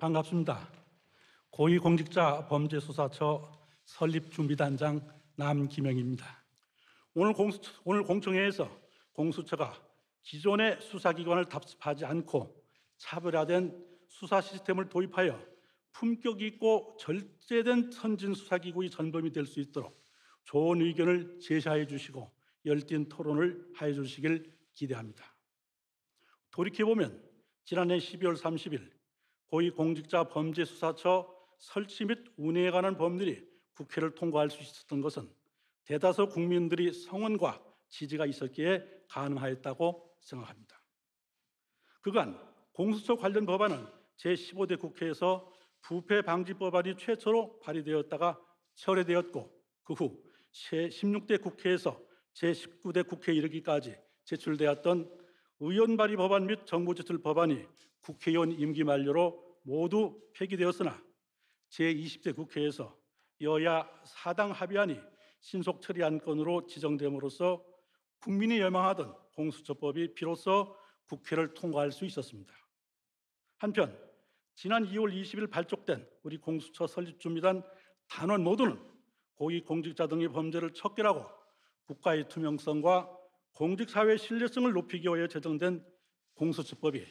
반갑습니다. 고위공직자 범죄수사처 설립준비단장 남기명입니다. 오늘, 공수, 오늘 공청회에서 공수처가 기존의 수사기관을 답습하지 않고 차별화된 수사 시스템을 도입하여 품격 있고 절제된 선진 수사기구의 전범이 될 수 있도록 좋은 의견을 제시해 주시고 열띤 토론을 해 주시길 기대합니다. 돌이켜보면 지난해 12월 30일 고위공직자 범죄수사처 설치 및 운영에 관한 법률이 국회를 통과할 수 있었던 것은 대다수 국민들이 성원과 지지가 있었기에 가능하였다고 생각합니다. 그간 공수처 관련 법안은 제15대 국회에서 부패 방지 법안이 최초로 발의되었다가 철회되었고 그 후 제16대 국회에서 제19대 국회에 이르기까지 제출되었던 의원 발의 법안 및 정부 제출 법안이 국회의원 임기 만료로 모두 폐기되었으나 제20대 국회에서 여야 사당 합의안이 신속 처리 안건으로 지정됨으로써 국민이 열망하던 공수처법이 비로소 국회를 통과할 수 있었습니다. 한편 지난 2월 20일 발족된 우리 공수처 설립 준비단 단원 모두는 고위공직자 등의 범죄를 척결하고 국가의 투명성과 공직사회의 신뢰성을 높이기 위해 제정된 공수처법이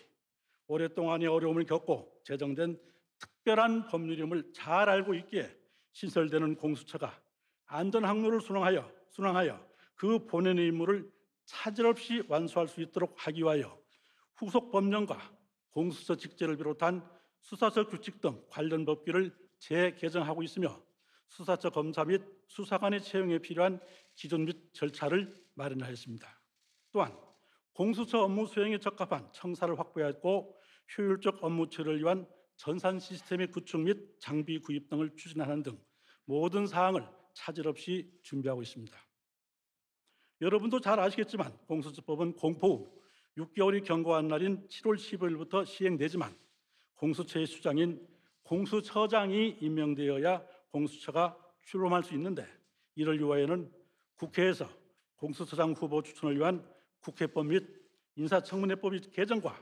오랫동안의 어려움을 겪고 제정된 특별한 법률임을 잘 알고 있기에 신설되는 공수처가 안전 항로를 수능하여수능하여그 본연의 임무를 차질 없이 완수할 수 있도록 하기 위하여 후속 법령과 공수처 직제를 비롯한 수사처 규칙 등 관련 법규를 재개정하고 있으며 수사처 검사 및 수사관의 채용에 필요한 기존및 절차를 마련하였습니다. 또한 공수처 업무 수행에 적합한 청사를 확보했고 효율적 업무 처리를 위한 전산 시스템의 구축 및 장비 구입 등을 추진하는 등 모든 사항을 차질 없이 준비하고 있습니다. 여러분도 잘 아시겠지만 공수처법은 공포 후 6개월이 경과한 날인 7월 15일부터 시행되지만 공수처의 수장인 공수처장이 임명되어야 공수처가 출범할 수 있는데 이를 위하여는 국회에서 공수처장 후보 추천을 위한 국회법 및 인사청문회법 개정과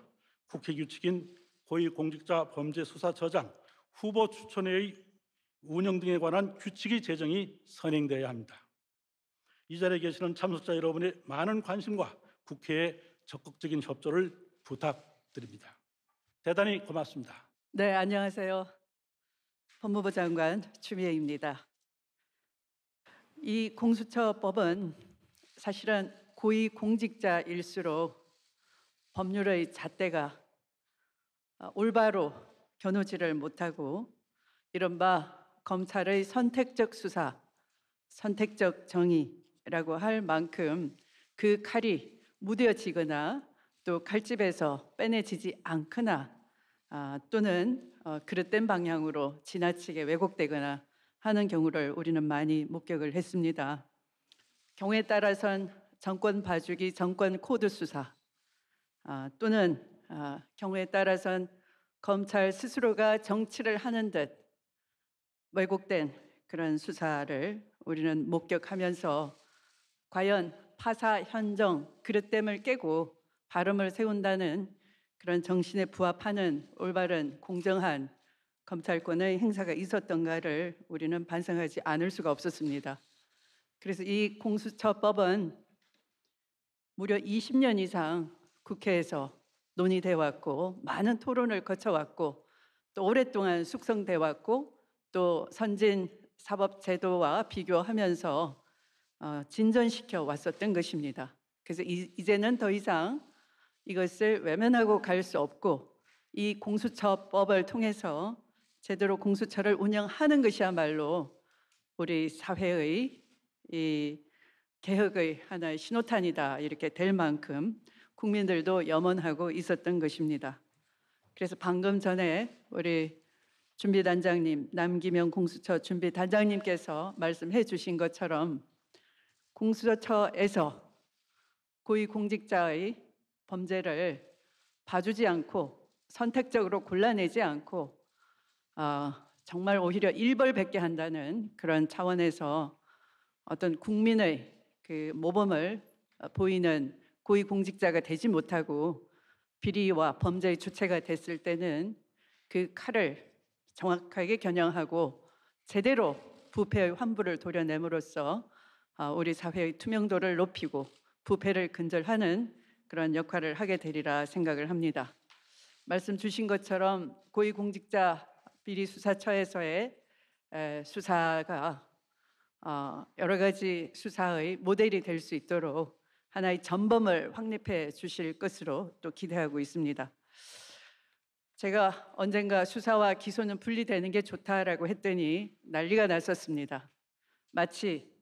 국회 규칙인 고위공직자 범죄수사처장 후보 추천회의 운영 등에 관한 규칙이 제정이 선행되어야 합니다. 이 자리에 계시는 참석자 여러분의 많은 관심과 국회의 적극적인 협조를 부탁드립니다. 대단히 고맙습니다. 네, 안녕하세요. 법무부 장관 추미애입니다. 이 공수처법은 사실은 고위공직자일수록 법률의 잣대가 아, 올바로 겨누지를 못하고 이른바 검찰의 선택적 수사, 선택적 정의라고 할 만큼 그 칼이 무뎌지거나 또 칼집에서 빼내지지 않거나 아, 또는 어, 그릇된 방향으로 지나치게 왜곡되거나 하는 경우를 우리는 많이 목격을 했습니다. 경우에 따라선 정권 봐주기, 정권 코드 수사, 아, 또는 아, 경우에 따라선 검찰 스스로가 정치를 하는 듯 왜곡된 그런 수사를 우리는 목격하면서 과연 파사 현정 그릇됨을 깨고 발음을 세운다는 그런 정신에 부합하는 올바른 공정한 검찰권의 행사가 있었던가를 우리는 반성하지 않을 수가 없었습니다. 그래서 이 공수처법은 무려 20년 이상 국회에서 논의돼 왔고 많은 토론을 거쳐 왔고 또 오랫동안 숙성돼 왔고 또 선진 사법 제도와 비교하면서 어, 진전시켜 왔었던 것입니다. 그래서 이제는 더 이상 이것을 외면하고 갈 수 없고 이 공수처법을 통해서 제대로 공수처를 운영하는 것이야말로 우리 사회의 이 개혁의 하나의 신호탄이다 이렇게 될 만큼 국민들도 염원하고 있었던 것입니다. 그래서 방금 전에 우리 준비단장님, 남기명 공수처 준비단장님께서 말씀해 주신 것처럼 공수처에서 고위공직자의 범죄를 봐주지 않고 선택적으로 골라내지 않고 어, 정말 오히려 일벌백계 한다는 그런 차원에서 어떤 국민의 그 모범을 보이는 고위공직자가 되지 못하고 비리와 범죄의 주체가 됐을 때는 그 칼을 정확하게 겨냥하고 제대로 부패의 환부를 도려냄으로써 아, 우리 사회의 투명도를 높이고 부패를 근절하는 그런 역할을 하게 되리라 생각을 합니다. 말씀 주신 것처럼 고위공직자 비리수사처에서의 수사가 어, 여러 가지 수사의 모델이 될 수 있도록 하나의 전범을 확립해 주실 것으로 또 기대하고 있습니다. 제가 언젠가 수사와 기소는 분리되는 게 좋다라고 했더니 난리가 났었습니다. 마치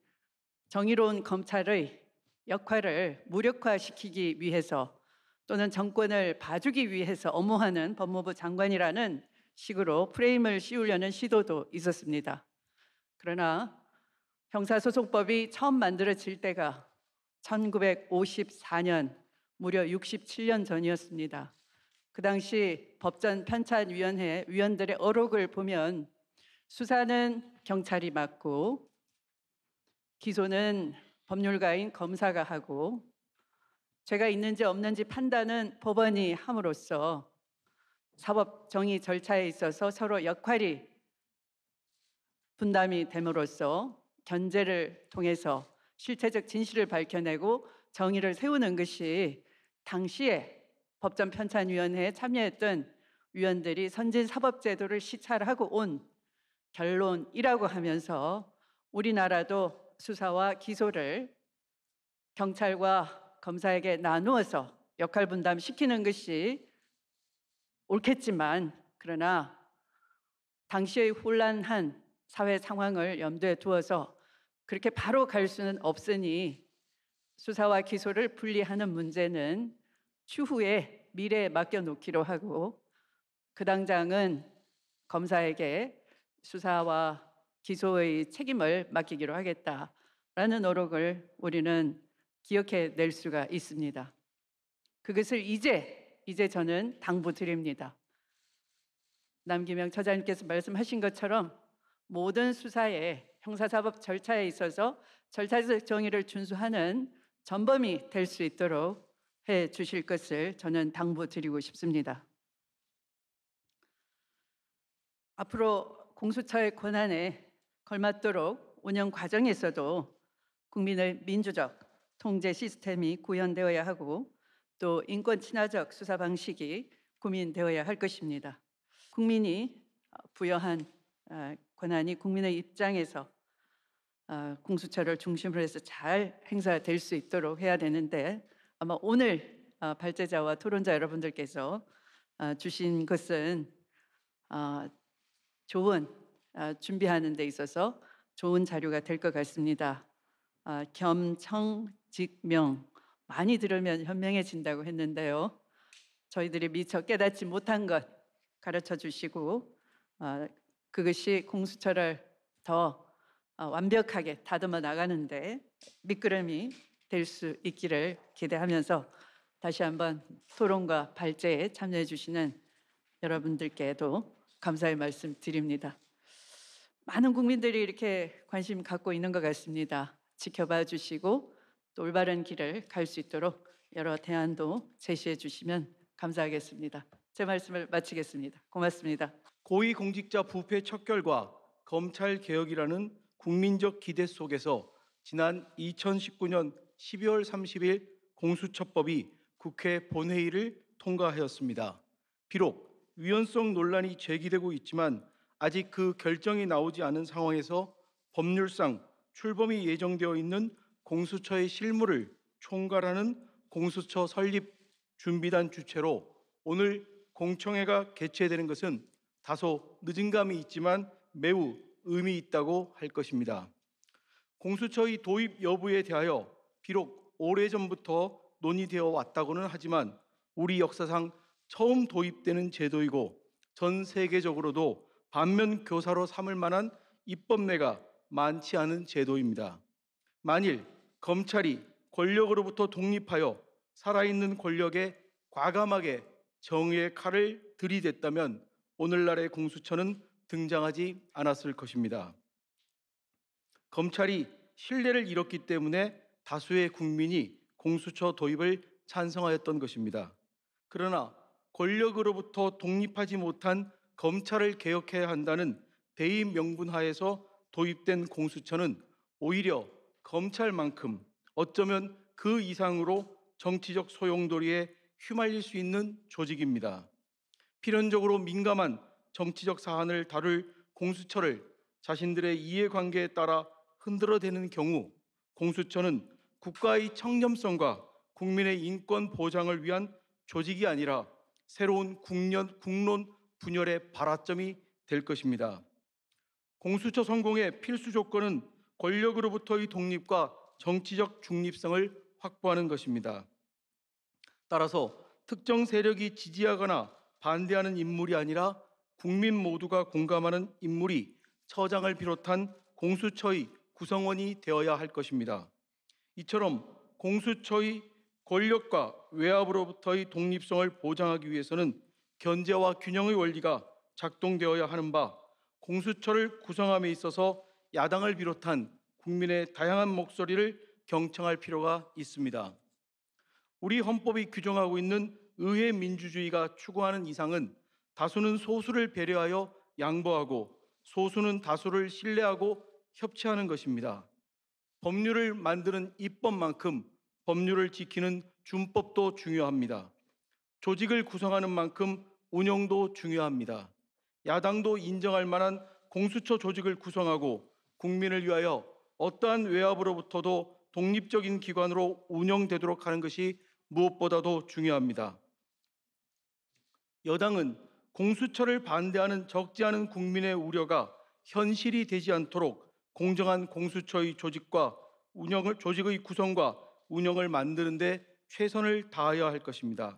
정의로운 검찰의 역할을 무력화시키기 위해서 또는 정권을 봐주기 위해서 업무하는 법무부 장관이라는 식으로 프레임을 씌우려는 시도도 있었습니다. 그러나 형사소송법이 처음 만들어질 때가 1954년 무려 67년 전이었습니다. 그 당시 법전 편찬위원회 위원들의 어록을 보면 수사는 경찰이 맡고 기소는 법률가인 검사가 하고 죄가 있는지 없는지 판단은 법원이 함으로써 사법 정의 절차에 있어서 서로 역할이 분담이 됨으로써 견제를 통해서 실체적 진실을 밝혀내고 정의를 세우는 것이 당시에 법정 편찬위원회에 참여했던 위원들이 선진 사법제도를 시찰하고 온 결론이라고 하면서 우리나라도 수사와 기소를 경찰과 검사에게 나누어서 역할 분담시키는 것이 옳겠지만 그러나 당시의 혼란한 사회 상황을 염두에 두어서 그렇게 바로 갈 수는 없으니 수사와 기소를 분리하는 문제는 추후에 미래에 맡겨놓기로 하고 그 당장은 검사에게 수사와 기소의 책임을 맡기기로 하겠다라는 어록을 우리는 기억해 낼 수가 있습니다. 그것을 이제, 이제 저는 당부드립니다. 남기명 처장님께서 말씀하신 것처럼 모든 수사에 형사사법 절차에 있어서 절차적 정의를 준수하는 전범이 될 수 있도록 해 주실 것을 저는 당부드리고 싶습니다. 앞으로 공수처의 권한에 걸맞도록 운영 과정에서도 국민의 민주적 통제 시스템이 구현되어야 하고 또 인권 친화적 수사 방식이 고민되어야 할 것입니다. 국민이 부여한 아, 권한이 국민의 입장에서 어, 공수처를 중심으로 해서 잘 행사될 수 있도록 해야 되는데 아마 오늘 어, 발제자와 토론자 여러분들께서 어, 주신 것은 좋은 준비하는 데 있어서 좋은 자료가 될 것 같습니다. 겸청직명 많이 들으면 현명해진다고 했는데요. 저희들이 미처 깨닫지 못한 것 가르쳐 주시고 그것이 공수처를 더 어, 완벽하게 다듬어 나가는데 미끄럼이 될 수 있기를 기대하면서 다시 한번 토론과 발제에 참여해 주시는 여러분들께도 감사의 말씀 드립니다. 많은 국민들이 이렇게 관심 갖고 있는 것 같습니다. 지켜봐 주시고 또 올바른 길을 갈 수 있도록 여러 대안도 제시해 주시면 감사하겠습니다. 제 말씀을 마치겠습니다. 고맙습니다. 고위공직자 부패 척결과 검찰 개혁이라는 국민적 기대 속에서 지난 2019년 12월 30일 공수처법이 국회 본회의를 통과하였습니다. 비록 위헌성 논란이 제기되고 있지만 아직 그 결정이 나오지 않은 상황에서 법률상 출범이 예정되어 있는 공수처의 실무를 총괄하는 공수처 설립 준비단 주체로 오늘 공청회가 개최되는 것은 다소 늦은 감이 있지만 매우 의미 있다고 할 것입니다. 공수처의 도입 여부에 대하여 비록 오래전부터 논의되어 왔다고는 하지만 우리 역사상 처음 도입되는 제도이고 전 세계적으로도 반면 교사로 삼을 만한 입법례가 많지 않은 제도입니다. 만일 검찰이 권력으로부터 독립하여 살아있는 권력에 과감하게 정의의 칼을 들이댔다면 오늘날의 공수처는 등장하지 않았을 것입니다. 검찰이 신뢰를 잃었기 때문에 다수의 국민이 공수처 도입을 찬성하였던 것입니다. 그러나 권력으로부터 독립하지 못한 검찰을 개혁해야 한다는 대의 명분 하에서 도입된 공수처는 오히려 검찰만큼 어쩌면 그 이상으로 정치적 소용돌이에 휘말릴 수 있는 조직입니다. 필연적으로 민감한 정치적 사안을 다룰 공수처를 자신들의 이해관계에 따라 흔들어대는 경우 공수처는 국가의 청렴성과 국민의 인권 보장을 위한 조직이 아니라 새로운 국론, 국론 분열의 발화점이 될 것입니다. 공수처 성공의 필수 조건은 권력으로부터의 독립과 정치적 중립성을 확보하는 것입니다. 따라서 특정 세력이 지지하거나 반대하는 인물이 아니라 국민 모두가 공감하는 인물이 처장을 비롯한 공수처의 구성원이 되어야 할 것입니다. 이처럼 공수처의 권력과 외압으로부터의 독립성을 보장하기 위해서는 견제와 균형의 원리가 작동되어야 하는 바 공수처를 구성함에 있어서 야당을 비롯한 국민의 다양한 목소리를 경청할 필요가 있습니다. 우리 헌법이 규정하고 있는 의회 민주주의가 추구하는 이상은 다수는 소수를 배려하여 양보하고 소수는 다수를 신뢰하고 협치하는 것입니다. 법률을 만드는 입법만큼 법률을 지키는 준법도 중요합니다. 조직을 구성하는 만큼 운영도 중요합니다. 야당도 인정할 만한 공수처 조직을 구성하고 국민을 위하여 어떠한 외압으로부터도 독립적인 기관으로 운영되도록 하는 것이 무엇보다도 중요합니다. 여당은 공수처를 반대하는 적지 않은 국민의 우려가 현실이 되지 않도록 공정한 공수처의 조직과 운영을 조직의 구성과 운영을 만드는 데 최선을 다해야 할 것입니다.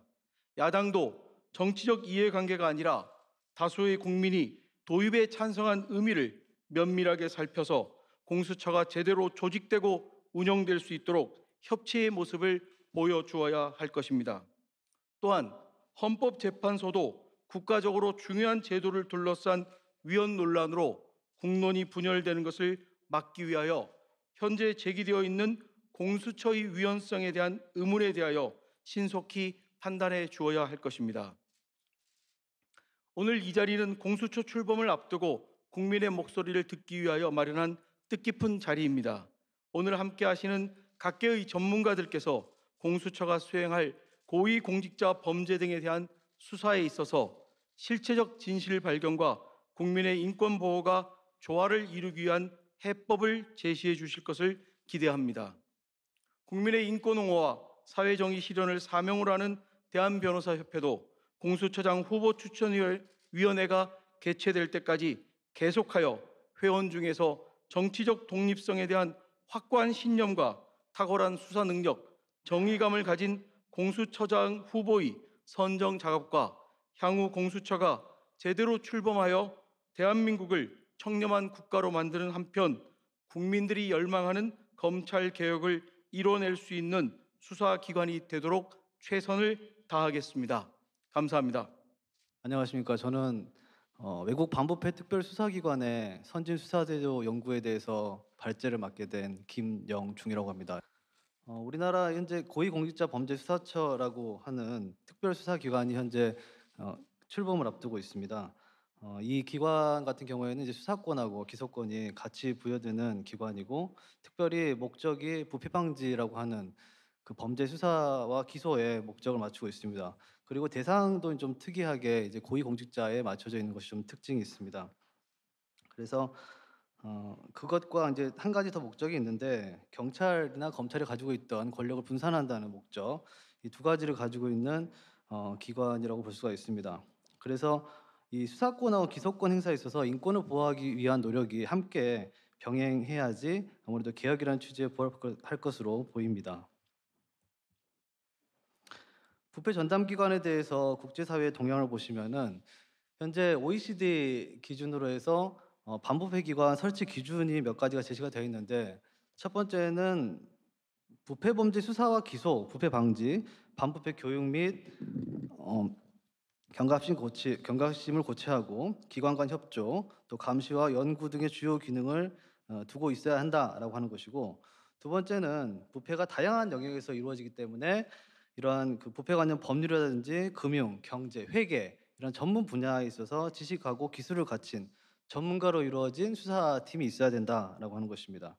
야당도 정치적 이해관계가 아니라 다수의 국민이 도입에 찬성한 의미를 면밀하게 살펴서 공수처가 제대로 조직되고 운영될 수 있도록 협치의 모습을 보여주어야 할 것입니다. 또한 헌법재판소도 국가적으로 중요한 제도를 둘러싼 위헌 논란으로 국론이 분열되는 것을 막기 위하여 현재 제기되어 있는 공수처의 위헌성에 대한 의문에 대하여 신속히 판단해 주어야 할 것입니다. 오늘 이 자리는 공수처 출범을 앞두고 국민의 목소리를 듣기 위하여 마련한 뜻깊은 자리입니다. 오늘 함께 하시는 각계의 전문가들께서 공수처가 수행할 고위공직자 범죄 등에 대한 수사에 있어서 실체적 진실 발견과 국민의 인권 보호가 조화를 이루기 위한 해법을 제시해 주실 것을 기대합니다. 국민의 인권 옹호와 사회 정의 실현을 사명으로 하는 대한변호사협회도 공수처장 후보 추천위원회가 개최될 때까지 계속하여 회원 중에서 정치적 독립성에 대한 확고한 신념과 탁월한 수사 능력, 정의감을 가진 공수처장 후보의 선정 작업과 향후 공수처가 제대로 출범하여 대한민국을 청렴한 국가로 만드는 한편 국민들이 열망하는 검찰 개혁을 이뤄낼 수 있는 수사기관이 되도록 최선을 다하겠습니다. 감사합니다. 안녕하십니까. 저는 어, 외국 반부패 특별수사기관의 선진수사제도 연구에 대해서 발제를 맡게 된 김영중이라고 합니다. 어, 우리나라 현재 고위공직자 범죄수사처라고 하는 특별수사기관이 현재 어, 출범을 앞두고 있습니다. 어, 이 기관 같은 경우에는 이제 수사권하고 기소권이 같이 부여되는 기관이고 특별히 목적이 부패 방지라고 하는 그 범죄 수사와 기소에 목적을 맞추고 있습니다. 그리고 대상도 좀 특이하게 이제 고위 공직자에 맞춰져 있는 것이 좀 특징이 있습니다. 그래서 어, 그것과 이제 한 가지 더 목적이 있는데 경찰이나 검찰이 가지고 있던 권력을 분산한다는 목적 이 두 가지를 가지고 있는 어, 기관이라고 볼 수가 있습니다. 그래서 이 수사권하고 기소권 행사에 있어서 인권을 보호하기 위한 노력이 함께 병행해야지 아무래도 개혁이라는 취지에 부합할 것으로 보입니다. 부패 전담 기관에 대해서 국제사회의 동향을 보시면은 현재 OECD 기준으로 해서 어, 반부 패기관 설치 기준이 몇 가지가 제시가 되어 있는데 첫 번째는 부패 범죄 수사와 기소, 부패 방지, 반부패 교육 및 어, 경각심 고치, 경각심을 고취하고 기관 간 협조, 또 감시와 연구 등의 주요 기능을 어, 두고 있어야 한다라고 하는 것이고 두 번째는 부패가 다양한 영역에서 이루어지기 때문에 이러한 그 부패 관련 법률이라든지 금융, 경제, 회계 이런 전문 분야에 있어서 지식하고 기술을 갖춘 전문가로 이루어진 수사팀이 있어야 된다라고 하는 것입니다.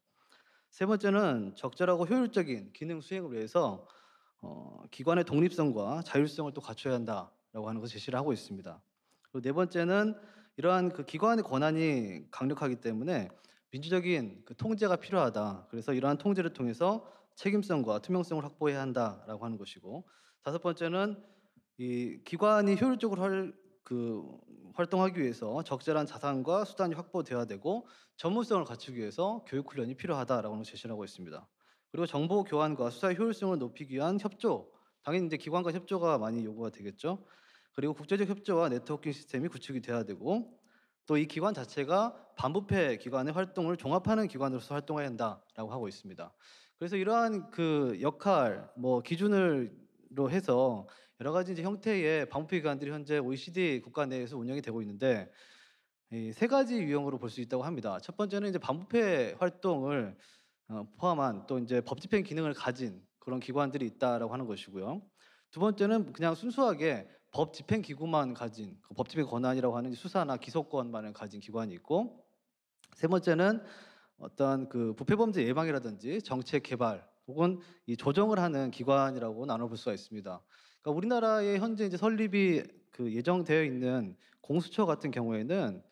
세 번째는 적절하고 효율적인 기능 수행을 위해서 어, 기관의 독립성과 자율성을 또 갖춰야 한다라고 하는 것을 제시를 하고 있습니다. 그리고 네 번째는 이러한 그 기관의 권한이 강력하기 때문에 민주적인 그 통제가 필요하다. 그래서 이러한 통제를 통해서 책임성과 투명성을 확보해야 한다라고 하는 것이고 다섯 번째는 이 기관이 효율적으로 할그 활동하기 위해서 적절한 자산과 수단이 확보돼야 되고 전문성을 갖추기 위해서 교육 훈련이 필요하다라고 제시를 하고 있습니다. 그리고 정보 교환과 수사 효율성을 높이기 위한 협조, 당연히 이제 기관과 협조가 많이 요구가 되겠죠. 그리고 국제적 협조와 네트워킹 시스템이 구축이 돼야 되고 또 이 기관 자체가 반부패 기관의 활동을 종합하는 기관으로서 활동해야 한다라고 하고 있습니다. 그래서 이러한 그 역할, 뭐 기준을로 해서 여러 가지 이제 형태의 방부패 기관들이 현재 OECD 국가 내에서 운영이 되고 있는데 이 세 가지 유형으로 볼 수 있다고 합니다. 첫 번째는 이제 반부패 활동을 어, 포함한 또 이제 법 집행 기능을 가진 그런 기관들이 있다라고 하는 것이고요. 두 번째는 그냥 순수하게 법 집행 기구만 가진 그 법 집행 권한이라고 하는 수사나 기소권만을 가진 기관이 있고 세 번째는 어떤 그 부패 범죄 예방이라든지 정책 개발 혹은 이 조정을 하는 기관이라고 나눠볼 수가 있습니다. 그러니까 우리나라의 현재 이제 설립이 그 예정되어 있는 공수처 같은 경우에는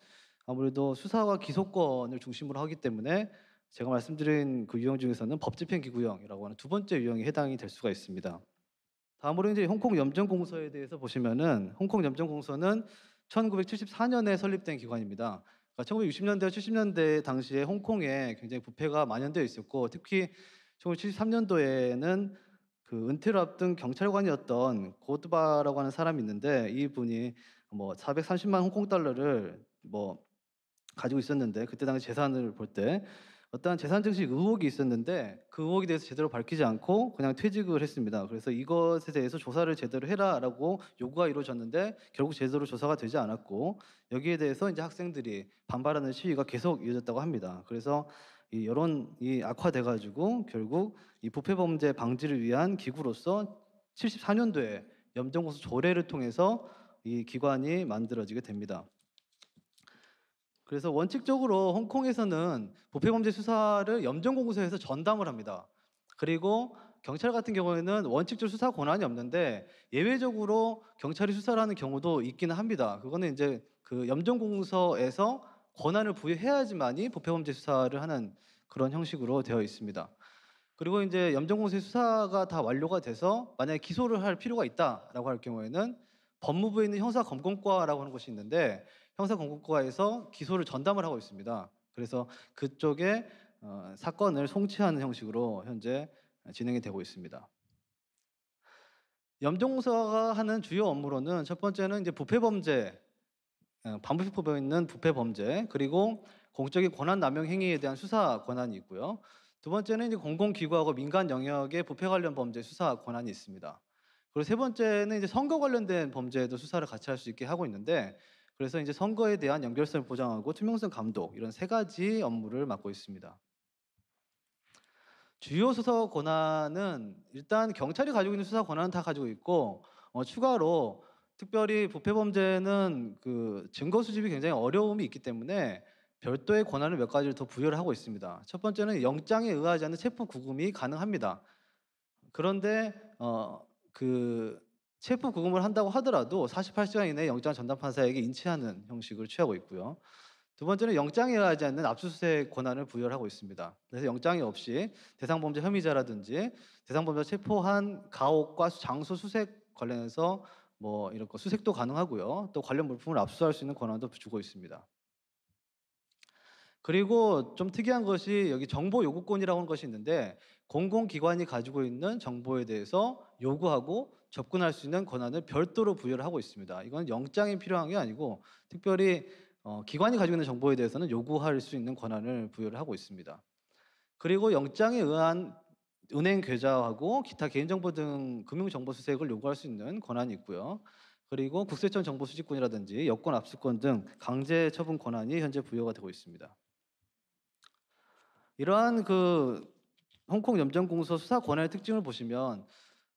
아무래도 수사와 기소권을 중심으로 하기 때문에 제가 말씀드린 그 유형 중에서는 법집행기구형이라고 하는 두 번째 유형에 해당이 될 수가 있습니다. 다음으로 이제 홍콩 염정공서에 대해서 보시면은 홍콩 염정공서는 1974년에 설립된 기관입니다. 그러니까 1960년대와 70년대 당시에 홍콩에 굉장히 부패가 만연되어 있었고 특히 1973년도에는 그 은퇴를 앞둔 경찰관이었던 고드바라고 하는 사람이 있는데 이분이 뭐 430만 홍콩 달러를 뭐 가지고 있었는데 그때 당시 재산을 볼 때 어떠한 재산 증식 의혹이 있었는데 그 의혹에 대해서 제대로 밝히지 않고 그냥 퇴직을 했습니다. 그래서 이것에 대해서 조사를 제대로 해라라고 요구가 이루어졌는데 결국 제대로 조사가 되지 않았고 여기에 대해서 이제 학생들이 반발하는 시위가 계속 이어졌다고 합니다. 그래서 이 여론이 악화돼가지고 결국 이 부패 범죄 방지를 위한 기구로서 74년도에 염정고소 조례를 통해서 이 기관이 만들어지게 됩니다. 그래서 원칙적으로 홍콩에서는 부패범죄 수사를 염정공소에서 전담을 합니다. 그리고 경찰 같은 경우에는 원칙적 수사 권한이 없는데 예외적으로 경찰이 수사를 하는 경우도 있기는 합니다. 그거는 이제 그 염정공서에서 권한을 부여해야지만이 부패범죄 수사를 하는 그런 형식으로 되어 있습니다. 그리고 이제 염정공세 수사가 다 완료가 돼서 만약에 기소를 할 필요가 있다라고 할 경우에는 법무부에 있는 형사검검과라고 하는 곳이 있는데 형사검검과에서 기소를 전담을 하고 있습니다. 그래서 그쪽에 어, 사건을 송치하는 형식으로 현재 진행이 되고 있습니다. 염정공사가 하는 주요 업무로는 첫 번째는 이제 부패 범죄, 어, 반부패법에 있는 부패 범죄, 그리고 공적인 권한 남용 행위에 대한 수사 권한이 있고요. 두 번째는 공공기구하고 민간 영역의 부패 관련 범죄 수사 권한이 있습니다. 그리고 세 번째는 이제 선거 관련된 범죄에도 수사를 같이 할 수 있게 하고 있는데 그래서 이제 선거에 대한 연결성을 보장하고 투명성 감독 이런 세 가지 업무를 맡고 있습니다. 주요 수사 권한은 일단 경찰이 가지고 있는 수사 권한은 다 가지고 있고 어, 추가로 특별히 부패 범죄는 그 증거 수집이 굉장히 어려움이 있기 때문에 별도의 권한을 몇 가지를 더 부여를 하고 있습니다. 첫 번째는 영장에 의하지 않는 체포 구금이 가능합니다. 그런데 어, 그 체포 구금을 한다고 하더라도 48시간 이내에 영장 전담 판사에게 인치하는 형식을 취하고 있고요. 두 번째는 영장에 의하지 않는 압수수색 권한을 부여를 하고 있습니다. 그래서 영장이 없이 대상범죄 혐의자라든지 대상범죄 체포한 가옥과 장소 수색 관련해서 뭐 이런 거 수색도 가능하고요. 또 관련 물품을 압수할 수 있는 권한도 주고 있습니다. 그리고 좀 특이한 것이 여기 정보 요구권이라고 하는 것이 있는데 공공기관이 가지고 있는 정보에 대해서 요구하고 접근할 수 있는 권한을 별도로 부여를 하고 있습니다. 이건 영장이 필요한 게 아니고 특별히 어, 기관이 가지고 있는 정보에 대해서는 요구할 수 있는 권한을 부여를 하고 있습니다. 그리고 영장에 의한 은행 계좌하고 기타 개인정보 등 금융정보 수색을 요구할 수 있는 권한이 있고요. 그리고 국세청 정보 수집권이라든지 여권 압수권 등 강제 처분 권한이 현재 부여가 되고 있습니다. 이러한 그 홍콩 염전공소 수사 권한의 특징을 보시면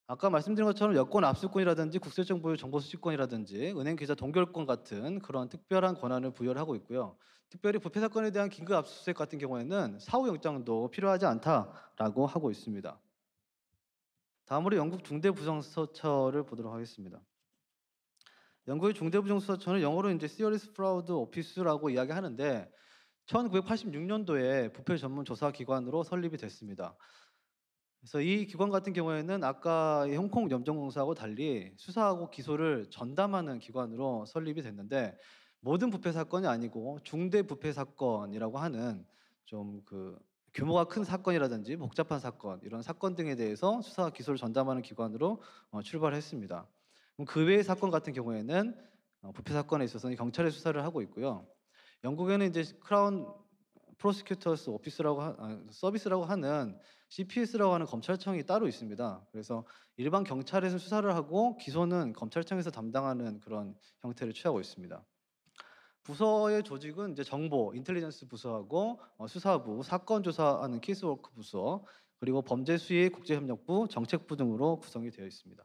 아까 말씀드린 것처럼 여권 압수권이라든지 국세청 부의 정보 수집권이라든지 은행 계좌 동결권 같은 그런 특별한 권한을 부여를 하고 있고요. 특별히 부패 사건에 대한 긴급 압수수색 같은 경우에는 사후 영장도 필요하지 않다라고 하고 있습니다. 다음으로 영국 중대부정수사처를 보도록 하겠습니다. 영국의 중대부정수사처는 영어로 이제 Serious Fraud Office라고 이야기하는데 1986년도에 부패 전문 조사 기관으로 설립이 됐습니다. 그래서 이 기관 같은 경우에는 아까 홍콩 염정공사하고 달리 수사하고 기소를 전담하는 기관으로 설립이 됐는데 모든 부패 사건이 아니고 중대 부패 사건이라고 하는 좀 그 규모가 큰 사건이라든지 복잡한 사건 이런 사건 등에 대해서 수사 기소를 전담하는 기관으로 어, 출발했습니다. 그 외의 사건 같은 경우에는 어, 부패 사건에 있어서는 경찰의 수사를 하고 있고요. 영국에는 이제 크라운 프로스큐터스 오피스라고 하, 아, 서비스라고 하는 CPS라고 하는 검찰청이 따로 있습니다. 그래서 일반 경찰에서 수사를 하고 기소는 검찰청에서 담당하는 그런 형태를 취하고 있습니다. 부서의 조직은 이제 정보, 인텔리전스 부서하고 어, 수사부, 사건 조사하는 케이스워크 부서, 그리고 범죄 수의 국제협력부, 정책부 등으로 구성이 되어 있습니다.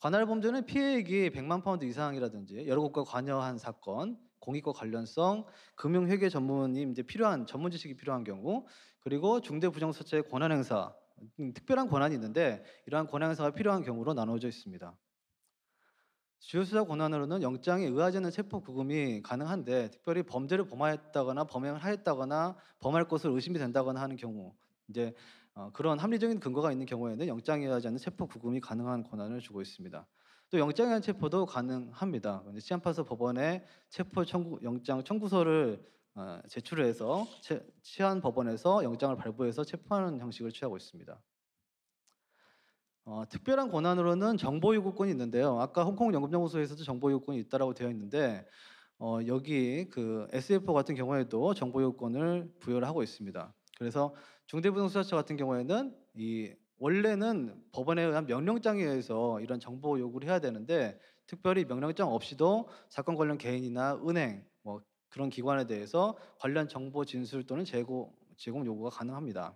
관할 범죄는 피해액이 100만 파운드 이상이라든지 여러 국가 관여한 사건, 공익과 관련성, 금융 회계 전문이 이제 필요한 전문 지식이 필요한 경우, 그리고 중대 부정사채 권한 행사 음, 특별한 권한이 있는데 이러한 권한 행사가 필요한 경우로 나눠져 있습니다. 주요 수사 권한으로는 영장에 의하지는 체포 구금이 가능한데 특별히 범죄를 범하였다거나 범행을 하였다거나 범할 것을 의심이 된다거나 하는 경우 이제 어, 그런 합리적인 근거가 있는 경우에는 영장에 하지 않는 체포 구금이 가능한 권한을 주고 있습니다. 또 영장에 한 체포도 가능합니다. 근데 파서 법원에 체포 청구 영장 청구서를 어, 제출해서 치안 법원에서 영장을 발부해서 체포하는 형식을 취하고 있습니다. 어, 특별한 권한으로는 정보유구권이 있는데요. 아까 홍콩 연금연구소에서도 정보유구권이 있다라고 되어 있는데 어, 여기 그 s f 같은 경우에도 정보유구권을 부여를 하고 있습니다. 그래서 중대부동산처 같은 경우에는 이 원래는 법원에 의한 명령장에 의해서 이런 정보 요구를 해야 되는데 특별히 명령장 없이도 사건 관련 개인이나 은행 뭐 그런 기관에 대해서 관련 정보 진술 또는 제고, 제공 요구가 가능합니다.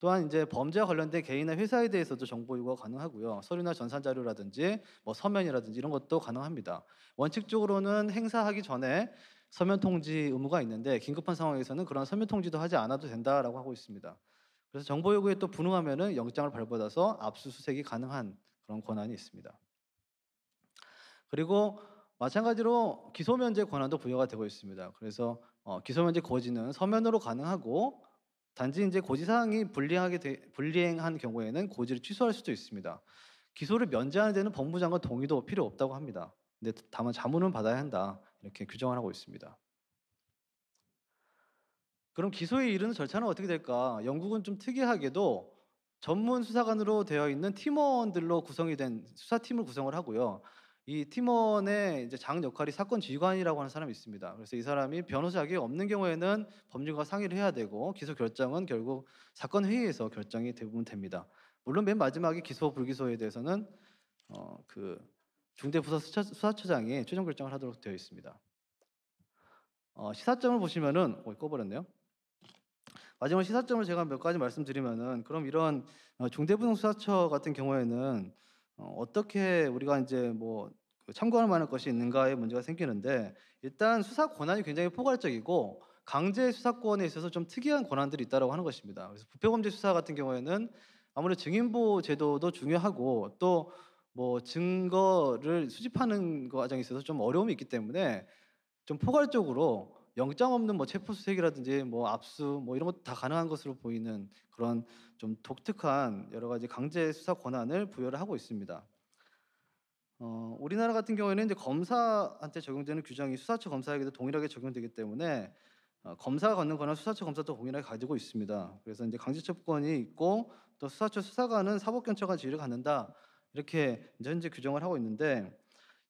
또한 이제 범죄와 관련된 개인이나 회사에 대해서도 정보 요구가 가능하고요. 서류나 전산 자료라든지 뭐 서면이라든지 이런 것도 가능합니다. 원칙적으로는 행사하기 전에 서면 통지 의무가 있는데 긴급한 상황에서는 그런 서면 통지도 하지 않아도 된다라고 하고 있습니다. 그래서 정보 요구에 또 분응하면은 영장을 발부받아서 압수수색이 가능한 그런 권한이 있습니다. 그리고 마찬가지로 기소 면제 권한도 부여가 되고 있습니다. 그래서 어, 기소 면제 고지는 서면으로 가능하고 단지 이제 고지 사항이 불리하게 되, 불리행한 경우에는 고지를 취소할 수도 있습니다. 기소를 면제하는 데는 법무장관 동의도 필요 없다고 합니다. 근데 다만 자문은 받아야 한다. 이렇게 규정을 하고 있습니다. 그럼 기소에 이르는 절차는 어떻게 될까? 영국은 좀 특이하게도 전문 수사관으로 되어 있는 팀원들로 구성이 된 수사팀을 구성을 하고요. 이 팀원의 이제 장 역할이 사건 지휘관이라고 하는 사람이 있습니다. 그래서 이 사람이 변호사 자격이 없는 경우에는 법률과 상의를 해야 되고 기소 결정은 결국 사건 회의에서 결정이 대부분 됩니다. 물론 맨 마지막에 기소 불기소에 대해서는 어, 그 중대부사 수사처장이 최종 결정을 하도록 되어 있습니다. 어, 시사점을 보시면은 어, 꺼버렸네요. 마지막 시사점을 제가 몇 가지 말씀드리면은 그럼 이런 어, 중대부동수사처 같은 경우에는 어, 떻게 우리가 이제 뭐 그 참고할 만한 것이 있는가에 문제가 생기는데 일단 수사 권한이 굉장히 포괄적이고 강제 수사권에 있어서 좀 특이한 권한들이 있다고 하는 것입니다. 그래서 부패범죄 수사 같은 경우에는 아무래도 증인보 제도도 중요하고 또뭐 증거를 수집하는 과정에 있어서 좀 어려움이 있기 때문에 좀 포괄적으로 영장 없는 뭐 체포 수색이라든지 뭐 압수 뭐 이런 것 다 가능한 것으로 보이는 그런 좀 독특한 여러 가지 강제 수사 권한을 부여를 하고 있습니다. 어, 우리나라 같은 경우에는 이제 검사한테 적용되는 규정이 수사처 검사에게도 동일하게 적용되기 때문에 어, 검사가 갖는 권한 수사처 검사도 동일하게 가지고 있습니다. 그래서 이제 강제처분권이 있고 또 수사처 수사관은 사법경찰관 지위를 갖는다 이렇게 현재 규정을 하고 있는데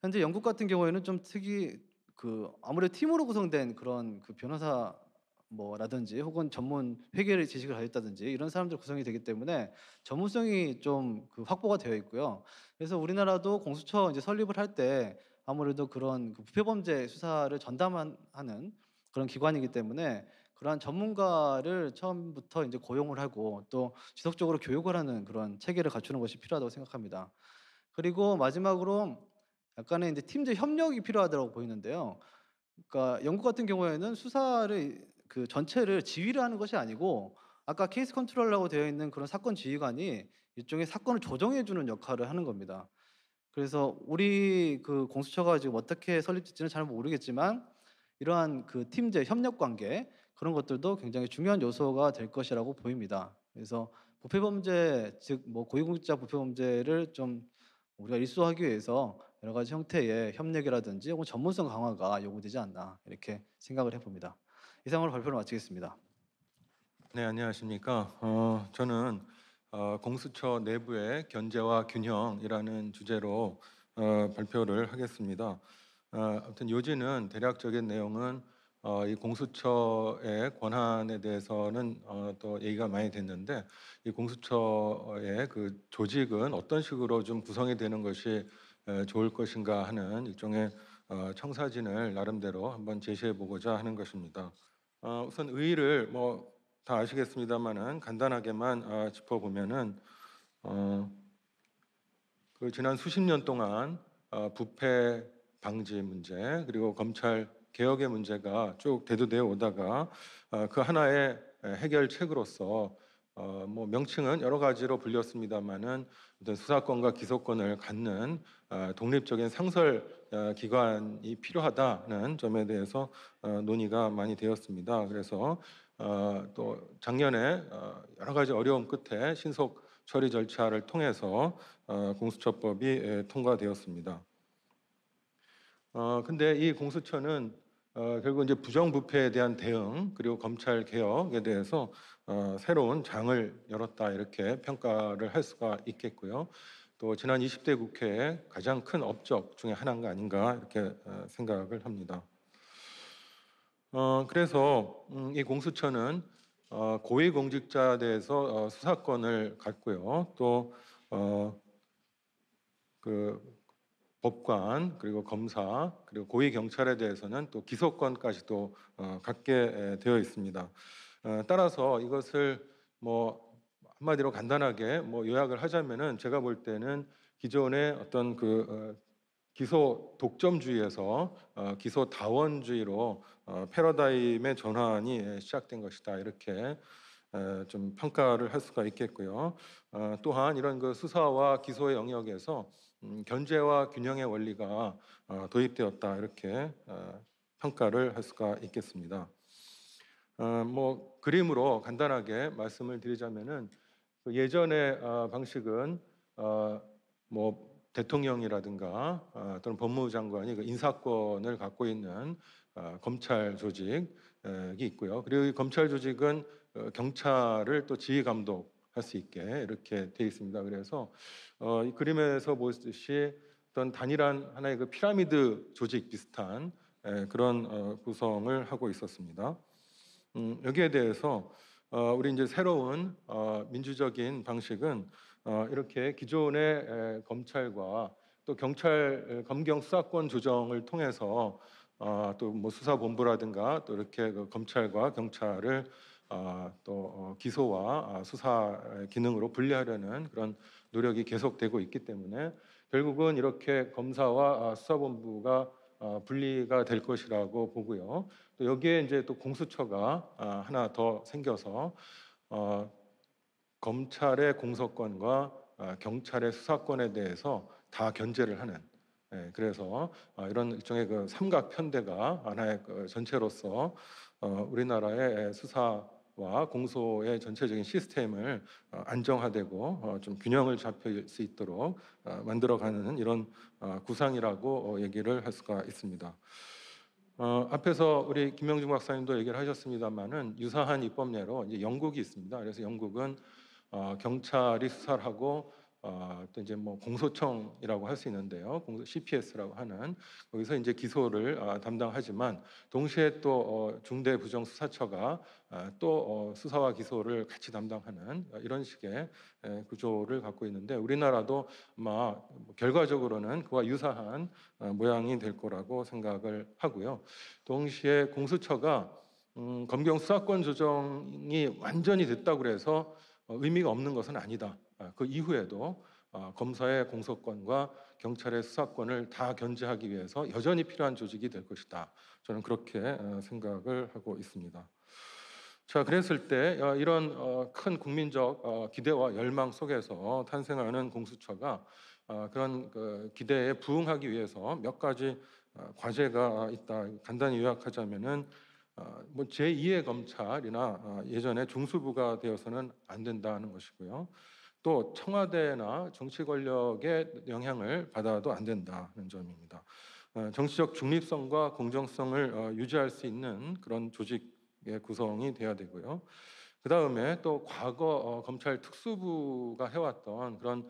현재 영국 같은 경우에는 좀 특이 그 아무래도 팀으로 구성된 그런 그 변호사 뭐라든지 혹은 전문 회계를 지식을 가졌다든지 이런 사람들 구성이 되기 때문에 전문성이 좀 그 확보가 되어 있고요. 그래서 우리나라도 공수처 이제 설립을 할 때 아무래도 그런 그 부패 범죄 수사를 전담하는 그런 기관이기 때문에 그러한 전문가를 처음부터 이제 고용을 하고 또 지속적으로 교육을 하는 그런 체계를 갖추는 것이 필요하다고 생각합니다. 그리고 마지막으로 약간의 이제 팀들 협력이 필요하다고 보이는데요. 그러니까 영국 같은 경우에는 수사를 그 전체를 지휘를 하는 것이 아니고 아까 케이스 컨트롤이라고 되어 있는 그런 사건 지휘관이 일종의 사건을 조정해 주는 역할을 하는 겁니다. 그래서 우리 그 공수처가 지금 어떻게 설립될지는 잘 모르겠지만 이러한 그 팀제 협력 관계 그런 것들도 굉장히 중요한 요소가 될 것이라고 보입니다. 그래서 부패 범죄 즉 뭐 고위공직자 부패 범죄를 좀 우리가 일소하기 위해서 여러 가지 형태의 협력이라든지 혹은 전문성 강화가 요구되지 않나 이렇게 생각을 해봅니다. 이상으로 발표를 마치겠습니다. 네 안녕하십니까. 어, 저는 어, 공수처 내부의 견제와 균형이라는 주제로 어, 발표를 하겠습니다. 어, 아무튼 요지는 대략적인 내용은 어, 이 공수처의 권한에 대해서는 어, 또 얘기가 많이 됐는데 이 공수처의 그 조직은 어떤 식으로 좀 구성이 되는 것이 에, 어, 좋을 것인가 하는 일종의 어, 청사진을 나름대로 한번 제시해 보고자 하는 것입니다. 어, 우선 의의를 뭐 다 아시겠습니다만은 간단하게만 어, 짚어보면은 어, 그 지난 수십 년 동안 어, 부패 방지 문제 그리고 검찰 개혁의 문제가 쭉 대두되어 오다가 아, 그 하나의 해결책으로서 어, 뭐 명칭은 여러 가지로 불렸습니다만은 수사권과 기소권을 갖는 아, 독립적인 상설 아, 기관이 필요하다는 점에 대해서 어, 논의가 많이 되었습니다. 그래서 어, 또 작년에 여러 가지 어려움 끝에 신속 처리 절차를 통해서 공수처법이 통과되었습니다. 어, 근데 이 공수처는 어, 결국 이제 부정부패에 대한 대응 그리고 검찰 개혁에 대해서 어, 새로운 장을 열었다 이렇게 평가를 할 수가 있겠고요. 또 지난 20대 국회의 가장 큰 업적 중에 하나인가 아닌가 이렇게 어, 생각을 합니다. 어, 그래서 음, 이 공수처는 어, 고위공직자에 대해서 어, 수사권을 갖고요. 또 어, 그 법관 그리고 검사 그리고 고위 경찰에 대해서는 또 기소권까지도 어, 갖게 되어 있습니다. 어, 따라서 이것을 뭐 한마디로 간단하게 뭐 요약을 하자면은 제가 볼 때는 기존의 어떤 그 어, 기소 독점주의에서 기소 다원주의로 패러다임의 전환이 시작된 것이다 이렇게 좀 평가를 할 수가 있겠고요. 또한 이런 그 수사와 기소의 영역에서 음, 견제와 균형의 원리가 어, 도입되었다 이렇게 어, 평가를 할 수가 있겠습니다. 어, 뭐 그림으로 간단하게 말씀을 드리자면은 그 예전의 방식은 뭐 대통령이라든가 또는 법무부 장관이 그 인사권을 갖고 있는 검찰 조직이 있고요. 그리고 검찰 조직은 어, 경찰을 또 지휘 감독 할수 있게 이렇게 되어 있습니다. 그래서 어, 이 그림에서 보듯이 시 어떤 단일한 하나의 그 피라미드 조직 비슷한 예, 그런 어, 구성을 하고 있었습니다. 음, 여기에 대해서 어, 우리 이제 새로운 어, 민주적인 방식은 어, 이렇게 기존의 에, 검찰과 또 경찰 검경 수사권 조정을 통해서 어, 또뭐 수사본부라든가 또 이렇게 그 검찰과 경찰을 어, 또 어, 기소와 아, 수사 기능으로 분리하려는 그런 노력이 계속되고 있기 때문에 결국은 이렇게 검사와 아, 수사본부가 어, 분리가 될 것이라고 보고요. 또 여기에 이제 또 공수처가 아, 하나 더 생겨서 검찰의 공소권과 경찰의 수사권에 대해서 다 견제를 하는 예, 그래서 이런 일종의 그 삼각 편대가 하나의 그 전체로서 우리나라의 수사 와 공소의 전체적인 시스템을 어, 안정화되고 어, 좀 균형을 잡힐 수 있도록 어, 만들어가는 이런 구상이라고 얘기를 할 수가 있습니다. 앞에서 우리 김명중 박사님도 얘기를 하셨습니다만은 유사한 입법례로 이제 영국이 있습니다. 그래서 영국은 경찰이 수사하고 어, 또 이제 뭐 공소청이라고 할 수 있는데요. CPS라고 하는 거기서 이제 기소를 어, 담당하지만 동시에 또 어, 중대 부정 수사처가 어, 또 어, 수사와 기소를 같이 담당하는 어, 이런 식의 에, 구조를 갖고 있는데 우리나라도 아마 뭐 결과적으로는 그와 유사한 어, 모양이 될 거라고 생각을 하고요. 동시에 공수처가 음, 검경 수사권 조정이 완전히 됐다고 그래서 어, 의미가 없는 것은 아니다. 어, 그 이후에도 어, 검사의 공소권과 경찰의 수사권을 다 견제하기 위해서 여전히 필요한 조직이 될 것이다. 저는 그렇게 어, 생각을 하고 있습니다. 자, 그랬을 때 이런 큰 국민적 기대와 열망 속에서 탄생하는 공수처가 그런 그 기대에 부응하기 위해서 몇 가지 과제가 있다. 간단히 요약하자면은 뭐 제2의 검찰이나 예전에 중수부가 되어서는 안 된다는 것이고요. 또 청와대나 정치 권력의 영향을 받아도 안 된다는 점입니다. 어, 정치적 중립성과 공정성을 어, 유지할 수 있는 그런 조직의 구성이 돼야 되고요. 그 다음에 또 과거 어, 검찰 특수부가 해왔던 그런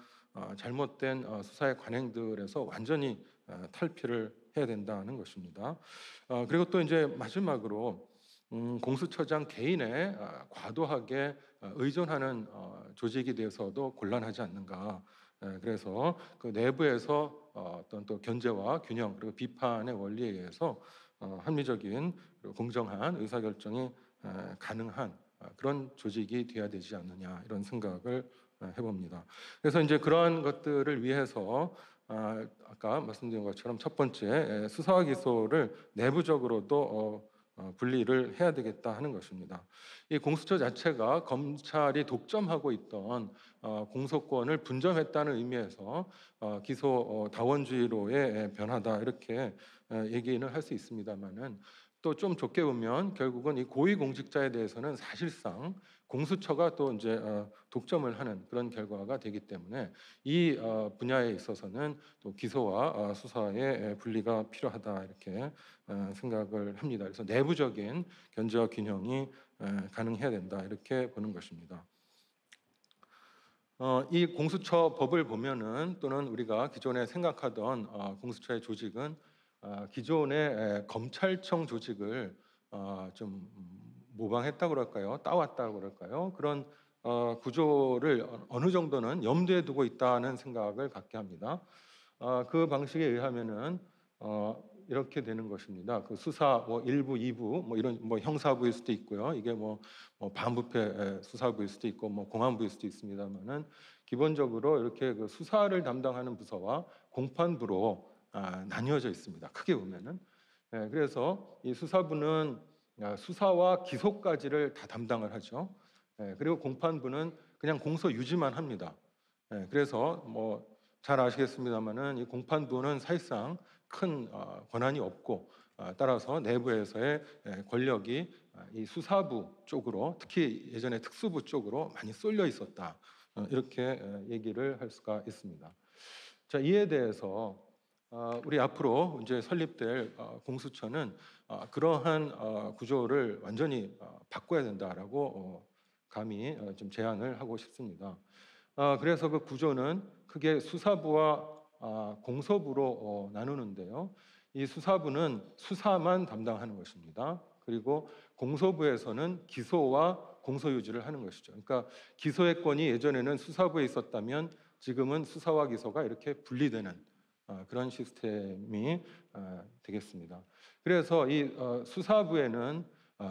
잘못된 수사의 관행들에서 완전히 탈피를 해야 된다는 것입니다. 그리고 또 이제 마지막으로 음, 공수처장 개인의 아, 과도하게 어, 의존하는 어, 조직이 되어서도 곤란하지 않는가. 예, 그래서 그 내부에서 어, 어떤 또 견제와 균형 그리고 비판의 원리에 의해서 합리적인 공정한 의사결정이 가능한 그런 조직이 돼야 되지 않느냐 이런 생각을 해봅니다. 그래서 이제 그러한 것들을 위해서 아, 아까 말씀드린 것처럼 첫 번째 수사 기소를 내부적으로도 어, 분리를 해야 되겠다 하는 것입니다. 이 공수처 자체가 검찰이 독점하고 있던 어, 공소권을 분점했다는 의미에서 어, 기소 다원주의로의 예, 변화다 이렇게 얘기는 할 수 있습니다만은 또좀 좋게 보면 결국은 이 고위공직자에 대해서는 사실상 공수처가 또 이제 어, 독점을 하는 그런 결과가 되기 때문에 이 어, 분야에 있어서는 또 기소와 어, 수사의 분리가 필요하다 이렇게 생각을 합니다. 그래서 내부적인 견제와 균형이 가능해야 된다 이렇게 보는 것입니다. 이 공수처 법을 보면은 또는 우리가 기존에 생각하던 공수처의 조직은 기존의 검찰청 조직을 좀 음, 모방했다고 그럴까요? 따왔다고 그럴까요? 그런 어, 구조를 어느 정도는 염두에 두고 있다는 생각을 갖게 합니다. 어, 그 방식에 의하면은 어, 이렇게 되는 것입니다. 그 수사 뭐일부이부뭐 이런 뭐 형사부일 수도 있고요. 이게 뭐, 뭐 반부패 수사부일 수도 있고 뭐 공안부일 수도 있습니다만은 기본적으로 이렇게 그 수사를 담당하는 부서와 공판부로 아, 나뉘어져 있습니다. 크게 보면은 예, 그래서 이 수사부는 아, 수사와 기소까지를 다 담당을 하죠. 예, 그리고 공판부는 그냥 공소 유지만 합니다. 예, 그래서 뭐잘 아시겠습니다만은 이 공판부는 사실상 큰 어, 권한이 없고 어, 따라서 내부에서의 예, 권력이 어, 이 수사부 쪽으로 특히 예전에 특수부 쪽으로 많이 쏠려 있었다 이렇게 얘기를 할 수가 있습니다. 자 이에 대해서 어, 우리 앞으로 이제 설립될 어, 공수처는 어, 그러한 구조를 완전히 바꿔야 된다라고 감히 좀 제안을 하고 싶습니다. 그래서 그 구조는 크게 수사부와 아, 공소부로 나누는데요. 이 수사부는 수사만 담당하는 것입니다. 그리고 공소부에서는 기소와 공소유지를 하는 것이죠. 그러니까 기소의 권이 예전에는 수사부에 있었다면 지금은 수사와 기소가 이렇게 분리되는 어, 그런 시스템이 어, 되겠습니다. 그래서 이 어, 수사부에는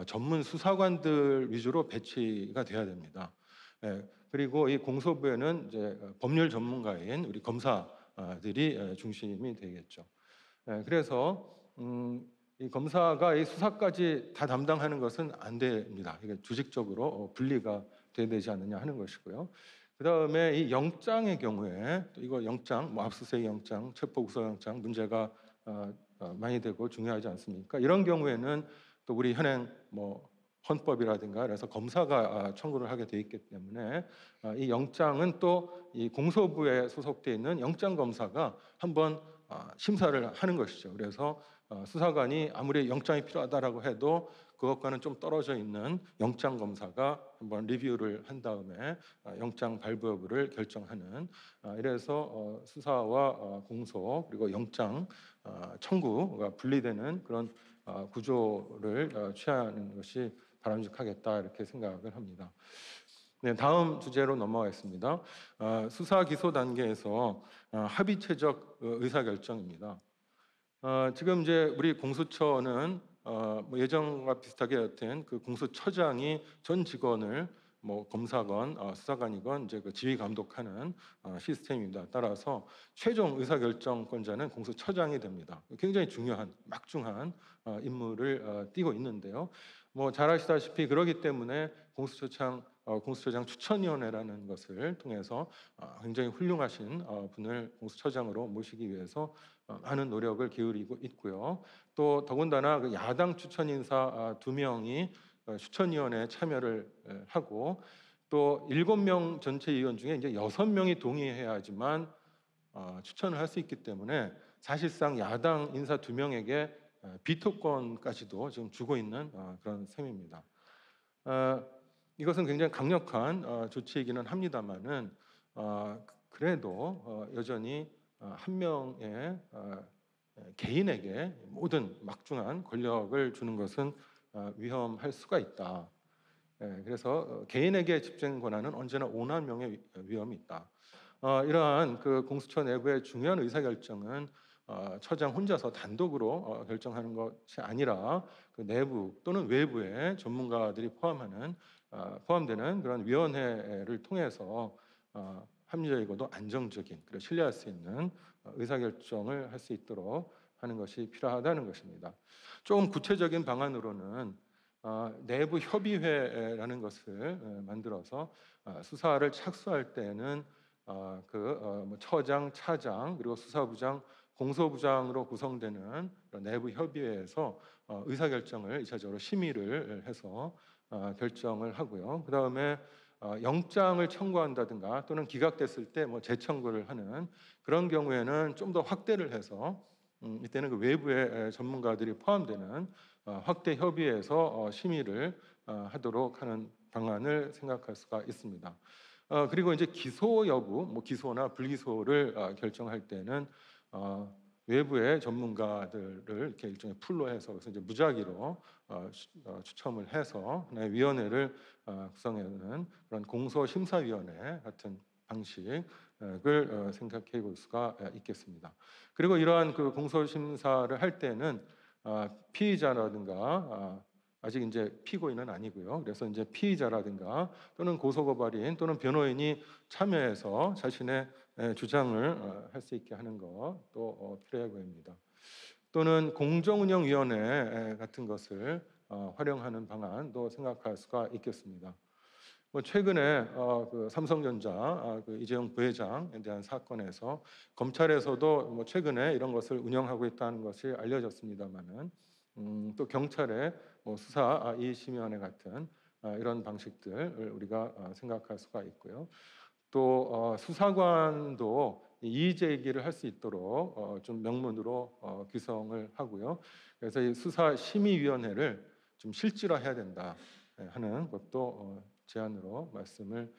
전문 수사관들 위주로 배치가 돼야 됩니다. 예, 그리고 이 공소부에는 이제 법률 전문가인 우리 검사들이 중심이 되겠죠. 예, 그래서 음, 이 검사가 이 수사까지 다 담당하는 것은 안 됩니다. 이게 조직적으로 분리가 돼야 되지 않느냐 하는 것이고요. 그 다음에 이 영장의 경우에 또 이거 영장, 뭐 압수수색 영장, 체포구속 영장 문제가 어, 어, 많이 되고 중요하지 않습니까? 이런 경우에는 또 우리 현행 뭐 헌법이라든가 그래서 검사가 아, 청구를 하게 돼 있기 때문에 어, 이 영장은 또 이 공소부에 소속돼 있는 영장 검사가 한번 어, 심사를 하는 것이죠. 그래서 어, 수사관이 아무리 영장이 필요하다라고 해도 그것과는 좀 떨어져 있는 영장 검사가 한번 리뷰를 한 다음에 어, 영장 발부 여부를 결정하는 어, 이래서 어, 수사와 공소 그리고 영장 청구가 분리되는 그런 구조를 취하는 것이 바람직하겠다 이렇게 생각을 합니다. 네, 다음 주제로 넘어가겠습니다. 수사 기소 단계에서 합의체적 의사결정입니다. 지금 이제 우리 공수처는 어, 뭐 예전과 비슷하게 하 여튼 그 공수처장이 전 직원을 뭐 검사건 어, 수사관이건 이제 그 지휘 감독하는 어, 시스템입니다. 따라서 최종 의사결정권자는 공수처장이 됩니다. 굉장히 중요한 막중한 어, 임무를 어, 띄고 있는데요. 뭐 잘 아시다시피 그러기 때문에 공수처장 어, 공수처장 추천위원회라는 것을 통해서 어, 굉장히 훌륭하신 어, 분을 공수처장으로 모시기 위해서 어, 많은 노력을 기울이고 있고요. 또 더군다나 그 야당 추천 인사 아, 두 명이 어, 추천위원회 참여를 하고 또 일곱 명 전체 의원 중에 이제 여섯 명이 동의해야지만 어, 추천을 할 수 있기 때문에 사실상 야당 인사 두 명에게 어, 비토권까지도 지금 주고 있는 그런 셈입니다. 이것은 굉장히 강력한 조치이기는 합니다만은 그, 그래도 여전히 한 명의 개인에게 모든 막중한 권력을 주는 것은 어, 위험할 수가 있다. 그래서 어, 개인에게 집행 권한은 언제나 오난 명의 어, 위험이 있다. 이러한 그 공수처 내부의 중요한 의사결정은 처장 혼자서 단독으로 결정하는 것이 아니라 그 내부 또는 외부의 전문가들이 포함하는 포함되는 그런 위원회를 통해서 합리적이고도 안정적인 그리고 신뢰할 수 있는 의사결정을 할 수 있도록 하는 것이 필요하다는 것입니다. 조금 구체적인 방안으로는 어, 내부 협의회라는 것을 어, 만들어서 어, 수사를 착수할 때는 그 뭐 처장, 차장 그리고 수사부장, 공소부장으로 구성되는 내부 협의회에서 의사결정을 2차적으로 심의를 해서 결정을 하고요. 그 다음에 어, 영장을 청구한다든가 또는 기각됐을 때 뭐 재청구를 하는 그런 경우에는 좀 더 확대를 해서 음, 이때는 그 외부의 전문가들이 포함되는 어, 확대 협의에서 어, 심의를 하도록 하는 방안을 생각할 수가 있습니다. 그리고 이제 기소 여부, 뭐 기소나 불기소를 결정할 때는 외부의 전문가들을 이렇게 일종의 풀로 해서 그래서 이제 무작위로 어, 어 추첨을 해서 하나의 위원회를 어, 구성하는 그런 공소심사위원회 같은 방식을 어, 생각해 볼 수가 어, 있겠습니다. 그리고 이러한 그 공소심사를 할 때는 피의자라든가 아직 이제 피고인은 아니고요. 그래서 이제 피의자라든가 또는 고소고발인 또는 변호인이 참여해서 자신의 예, 주장을 어, 할수 있게 하는 것도 어, 필요해 보입니다. 또는 공정운영위원회 같은 것을 어, 활용하는 방안도 생각할 수가 있겠습니다. 뭐 최근에 그 삼성전자 아, 그 이재용 부회장에 대한 사건에서 검찰에서도 뭐 최근에 이런 것을 운영하고 있다는 것이 알려졌습니다만은 음, 또 경찰의 뭐 수사 아, 이심위원회 같은 아, 이런 방식들을 우리가 생각할 수가 있고요. 또 어, 수사관도 이의 제기를 할 수 있도록 어, 좀 명문으로 규성을 어, 하고요. 그래서 이 수사 심의위원회를 좀 실질화해야 된다 예, 하는 것도 제안으로 말씀을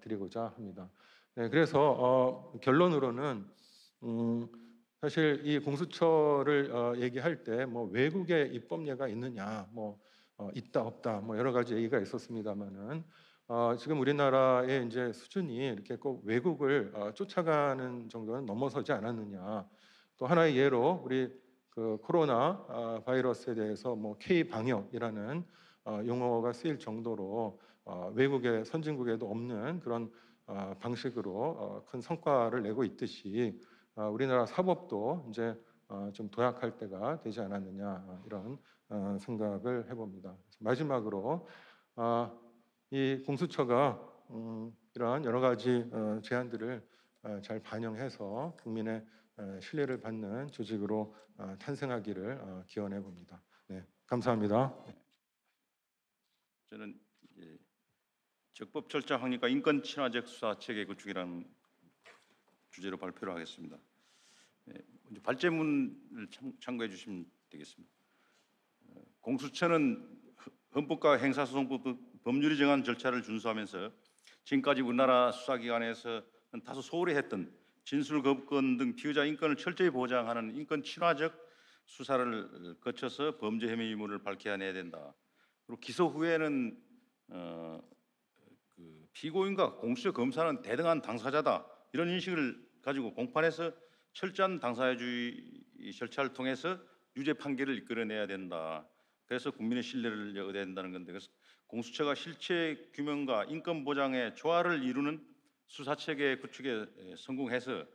드리고자 합니다. 네, 그래서 결론으로는 음, 사실 이 공수처를 얘기할 때 뭐 외국의 입법례가 있느냐, 뭐 있다 없다, 뭐 여러 가지 얘기가 있었습니다만은. 어, 지금 우리나라의 이제 수준이 이렇게 꼭 외국을 어, 쫓아가는 정도는 넘어서지 않았느냐. 또 하나의 예로 우리 그 코로나 어, 바이러스에 대해서 뭐 K 방역이라는 어, 용어가 쓰일 정도로 어, 외국의 선진국에도 없는 그런 어, 방식으로 어, 큰 성과를 내고 있듯이 어, 우리나라 사법도 이제 어, 좀 도약할 때가 되지 않았느냐 이런 어, 생각을 해봅니다. 마지막으로 어, 이 공수처가 어, 이러한 여러 가지 어, 제안들을 어, 잘 반영해서 국민의 신뢰를 받는 조직으로 탄생하기를 기원해 봅니다. 네, 감사합니다. 네. 저는 예, 적법 절차 확립과 인권 친화적 수사 체계 구축이라는 주제로 발표를 하겠습니다. 예, 먼저 발제문을 참, 고해 주시면 되겠습니다. 공수처는 헌법과 행사소송법 법률이 정한 절차를 준수하면서 지금까지 우리나라 수사기관에서 다소 소홀히 했던 진술 거부권 등 피의자 인권을 철저히 보장하는 인권 친화적 수사를 거쳐서 범죄 혐의 의무를 밝혀내야 된다. 그리고 기소 후에는 어, 그 피고인과 공수처 검사는 대등한 당사자다 이런 인식을 가지고 공판에서 철저한 당사자주의 절차를 통해서 유죄 판결을 이끌어내야 된다. 그래서 국민의 신뢰를 얻어야 된다는 건데 그래서 공수처가 실체 규명과 인권 보장의 조화를 이루는 수사 체계 구축에 성공해서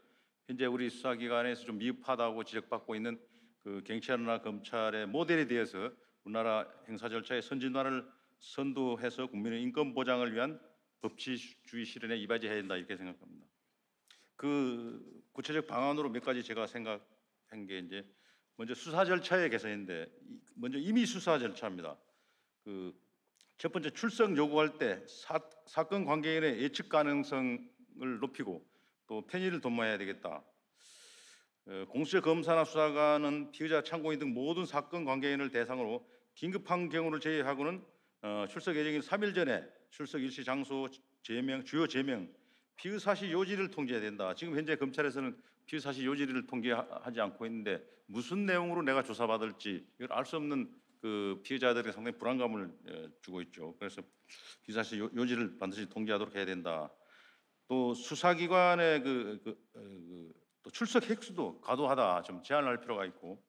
현재 우리 수사기관에서 좀 미흡하다고 지적받고 있는 그 경찰이나 검찰의 모델에 대해서 우리나라 행사 절차의 선진화를 선도해서 국민의 인권 보장을 위한 법치주의 실현에 이바지해야 된다 이렇게 생각합니다. 그 구체적 방안으로 몇 가지 제가 생각한 게 이제 먼저 수사 절차의 개선인데 먼저 임의 수사 절차입니다. 그첫 번째 출석 요구할 때 사, 사건 관계인의 예측 가능성을 높이고 또 편의를 도모해야 되겠다. 어, 공수처 검사나 수사관은 피의자, 참고인 등 모든 사건 관계인을 대상으로 긴급한 경우를 제외하고는 어, 출석 예정인 3일 전에 출석 일시 장소 제명, 주요 제명, 피의 사실 요지를 통제해야 된다. 지금 현재 검찰에서는 피의 사실 요지를 통제하지 않고 있는데 무슨 내용으로 내가 조사받을지 이걸 알수 없는 그 피해자들에게 상당히 불안감을 예, 주고 있죠. 그래서 기사실 요지를 반드시 동기하도록 해야 된다. 또 수사기관의 그, 그, 어, 그또 출석 횟수도 과도하다 좀 제한할 필요가 있고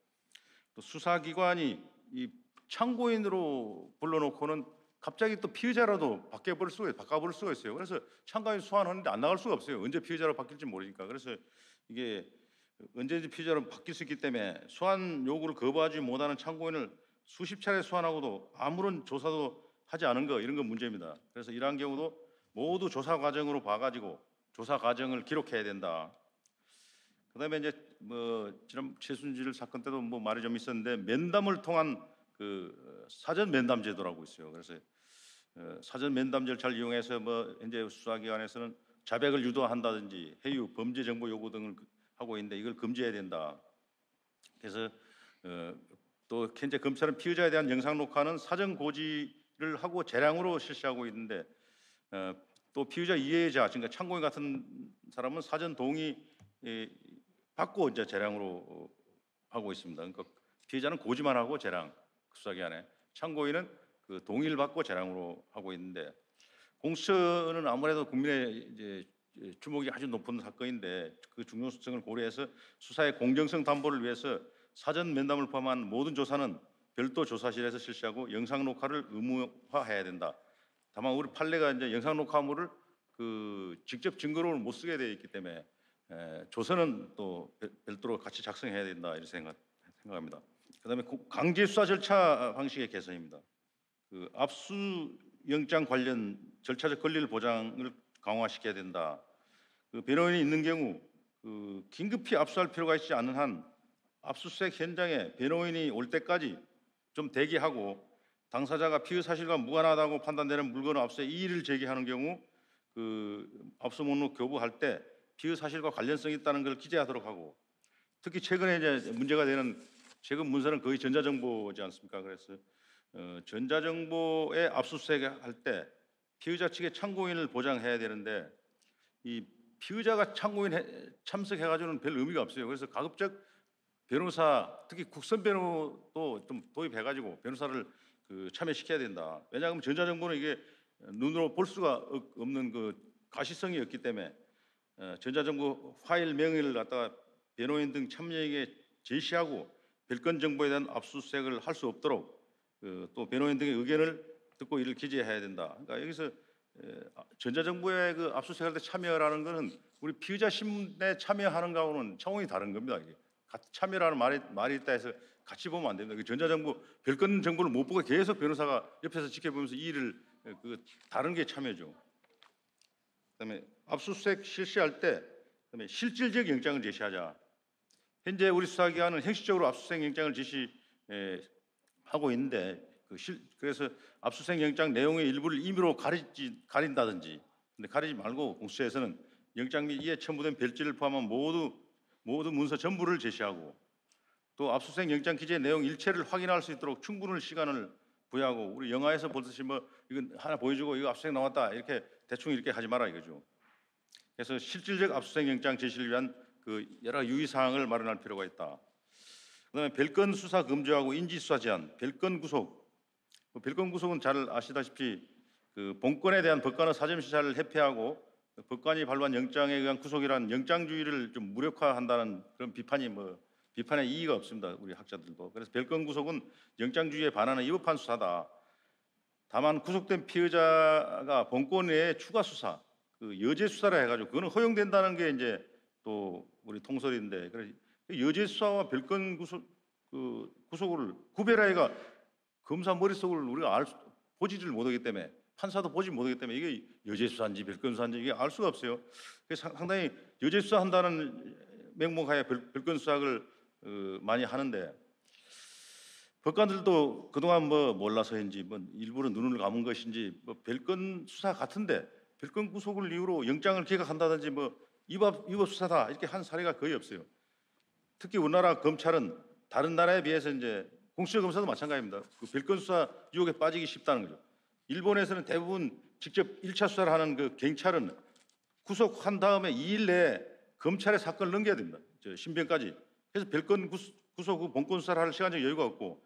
또 수사기관이 이 참고인으로 불러놓고는 갑자기 또 피의자라도 바뀌어버릴 수가 바꿔버릴 수가 있어요. 그래서 참가인 소환하는데 안 나갈 수가 없어요. 언제 피의자로 바뀔지 모르니까. 그래서 이게 언제든지 피의자로 바뀔 수 있기 때문에 소환 요구를 거부하지 못하는 참고인을 수십 차례 소환하고도 아무런 조사도 하지 않은 거 이런 건 문제입니다. 그래서 이러한 경우도 모두 조사 과정으로 봐가지고 조사 과정을 기록해야 된다. 그다음에 이제 뭐 지난 최순실 사건 때도 뭐 말이 좀 있었는데 면담을 통한 그 어, 사전 면담 제도라고 있어요. 그래서 어, 사전 면담제를 잘 이용해서 뭐 현재 수사기관에서는 자백을 유도한다든지 해유 범죄 정보 요구 등을 그, 하고 있는데 이걸 금지해야 된다. 그래서 어, 또 현재 검찰은 피의자에 대한 영상 녹화는 사전 고지를 하고 재량으로 실시하고 있는데 어, 또 피의자 이해자 그러니까 참고인 같은 사람은 사전 동의 에, 예, 받고 이제 재량으로 하고 있습니다. 그러니까 피의자는 고지만 하고 재량 수사기한에 참고인은 그 동의를 받고 재량으로 하고 있는데 공수처는 아무래도 국민의 이제 주목이 아주 높은 사건인데 그 중요성을 고려해서 수사의 공정성 담보를 위해서 사전 면담을 포함한 모든 조사는 별도 조사실에서 실시하고 영상 녹화를 의무화해야 된다. 다만 우리 판례가 이제 영상 녹화물을 그 직접 증거로는 못 쓰게 되어 있기 때문에 에, 조서는 또 별도로 같이 작성해야 된다 이렇게 생각, 생각합니다. 그다음에 강제 수사 절차 방식의 개선입니다. 그 압수 영장 관련 절차적 권리를 보장을 강화시켜야 된다. 그 변호인이 있는 경우 그 긴급히 압수할 필요가 있지 않은 한 압수수색 현장에 변호인이 올 때까지 좀 대기하고 당사자가 피의 사실과 무관하다고 판단되는 물건을 압수해 이의를 제기하는 경우 그 압수 목록 교부할 때 피의 사실과 관련성이 있다는 걸 기재하도록 하고 특히 최근에 이제 문제가 되는 최근 문서는 거의 전자정보지 않습니까? 그래서 어, 전자정보에 압수수색할 때 피의자 측의 참고인을 보장해야 되는데 이 피의자가 참고인 참석해가지고는 별 의미가 없어요. 그래서 가급적 변호사 특히 국선 변호도 좀 도입해가지고 변호사를 그 참여시켜야 된다. 왜냐하면 전자정보는 이게 눈으로 볼 수가 없는 그 가시성이 없기 때문에 어, 전자정보 파일 명의를 갖다가 변호인 등 참여에게 제시하고 별건 정보에 대한 압수수색을 할 수 없도록 그 또 변호인 등의 의견을 듣고 이를 기재해야 된다. 그러니까 여기서 전자정보의 그 압수수색할 때 참여라는 것은 우리 피의자 신문에 참여하는 거하고는 차원이 다른 겁니다. 이게. 같이 참여라는 말이, 말이 있다 해서 같이 보면 안 됩니다. 그 전자정부 별건 정보를 못 보고 계속 변호사가 옆에서 지켜보면서 일을 그, 그 다른 게 참여죠. 그다음에 압수수색 실시할 때 그다음에 실질적 영장을 제시하자. 현재 우리 수사기관은 형식적으로 압수수색 영장을 제시하고 예, 있는데 그 실, 그래서 압수수색 영장 내용의 일부를 임의로 가리지, 가린다든지 근데 가리지 말고 공수처에서는 영장 및 이에 첨부된 별지를 포함한 모두 모든 문서 전부를 제시하고 또 압수수색 영장 기재 내용 일체를 확인할 수 있도록 충분한 시간을 부여하고 우리 영화에서 보듯이 뭐 이건 하나 보여주고 이거 압수수색 나왔다 이렇게 대충 이렇게 하지 마라 이거죠. 그래서 실질적 압수수색 영장 제시를 위한 그 여러 유의 사항을 마련할 필요가 있다. 그다음에 별건 수사 금지하고 인지 수사 제한, 별건 구속. 뭐 별건 구속은 잘 아시다시피 그본권에 대한 법관의 사전 시사를 회피하고 법관이 발부한 영장에 의한 구속이란 영장주의를 좀 무력화한다는 그런 비판이 뭐 비판의 이의가 없습니다. 우리 학자들도. 그래서 별건 구속은 영장주의에 반하는 위법한 수사다. 다만 구속된 피의자가 본권 내에 추가 수사, 그 여제 수사를 해가지고 그거는 허용된다는 게 이제 또 우리 통설인데 그래서 그 여제 수사와 별건 구속 그 구속을 구별하기가 검사 머릿속을 우리가 알 수, 보지를 못하기 때문에 판사도 보지 못하기 때문에 이게 여죄수사인지 별건수사인지 이게 알 수가 없어요. 그래서 상당히 여죄수사한다는 명목하에 별건수사를 어, 많이 하는데 법관들도 그동안 뭐 몰라서인지 뭐 일부러 눈을 감은 것인지 뭐 별건 수사 같은데 별건 구속을 이유로 영장을 기각한다든지 뭐 위법, 위법 수사다 이렇게 한 사례가 거의 없어요. 특히 우리나라 검찰은 다른 나라에 비해서 이제 공수처 검사도 마찬가지입니다. 그 별건 수사 유혹에 빠지기 쉽다는 거죠. 일본에서는 대부분 직접 1차 수사를 하는 그 경찰은 구속한 다음에 2일 내에 검찰에 사건을 넘겨야 됩니다. 저 신변까지. 그래서 별건 구속 후 본건 수사를 할 시간적 여유가 없고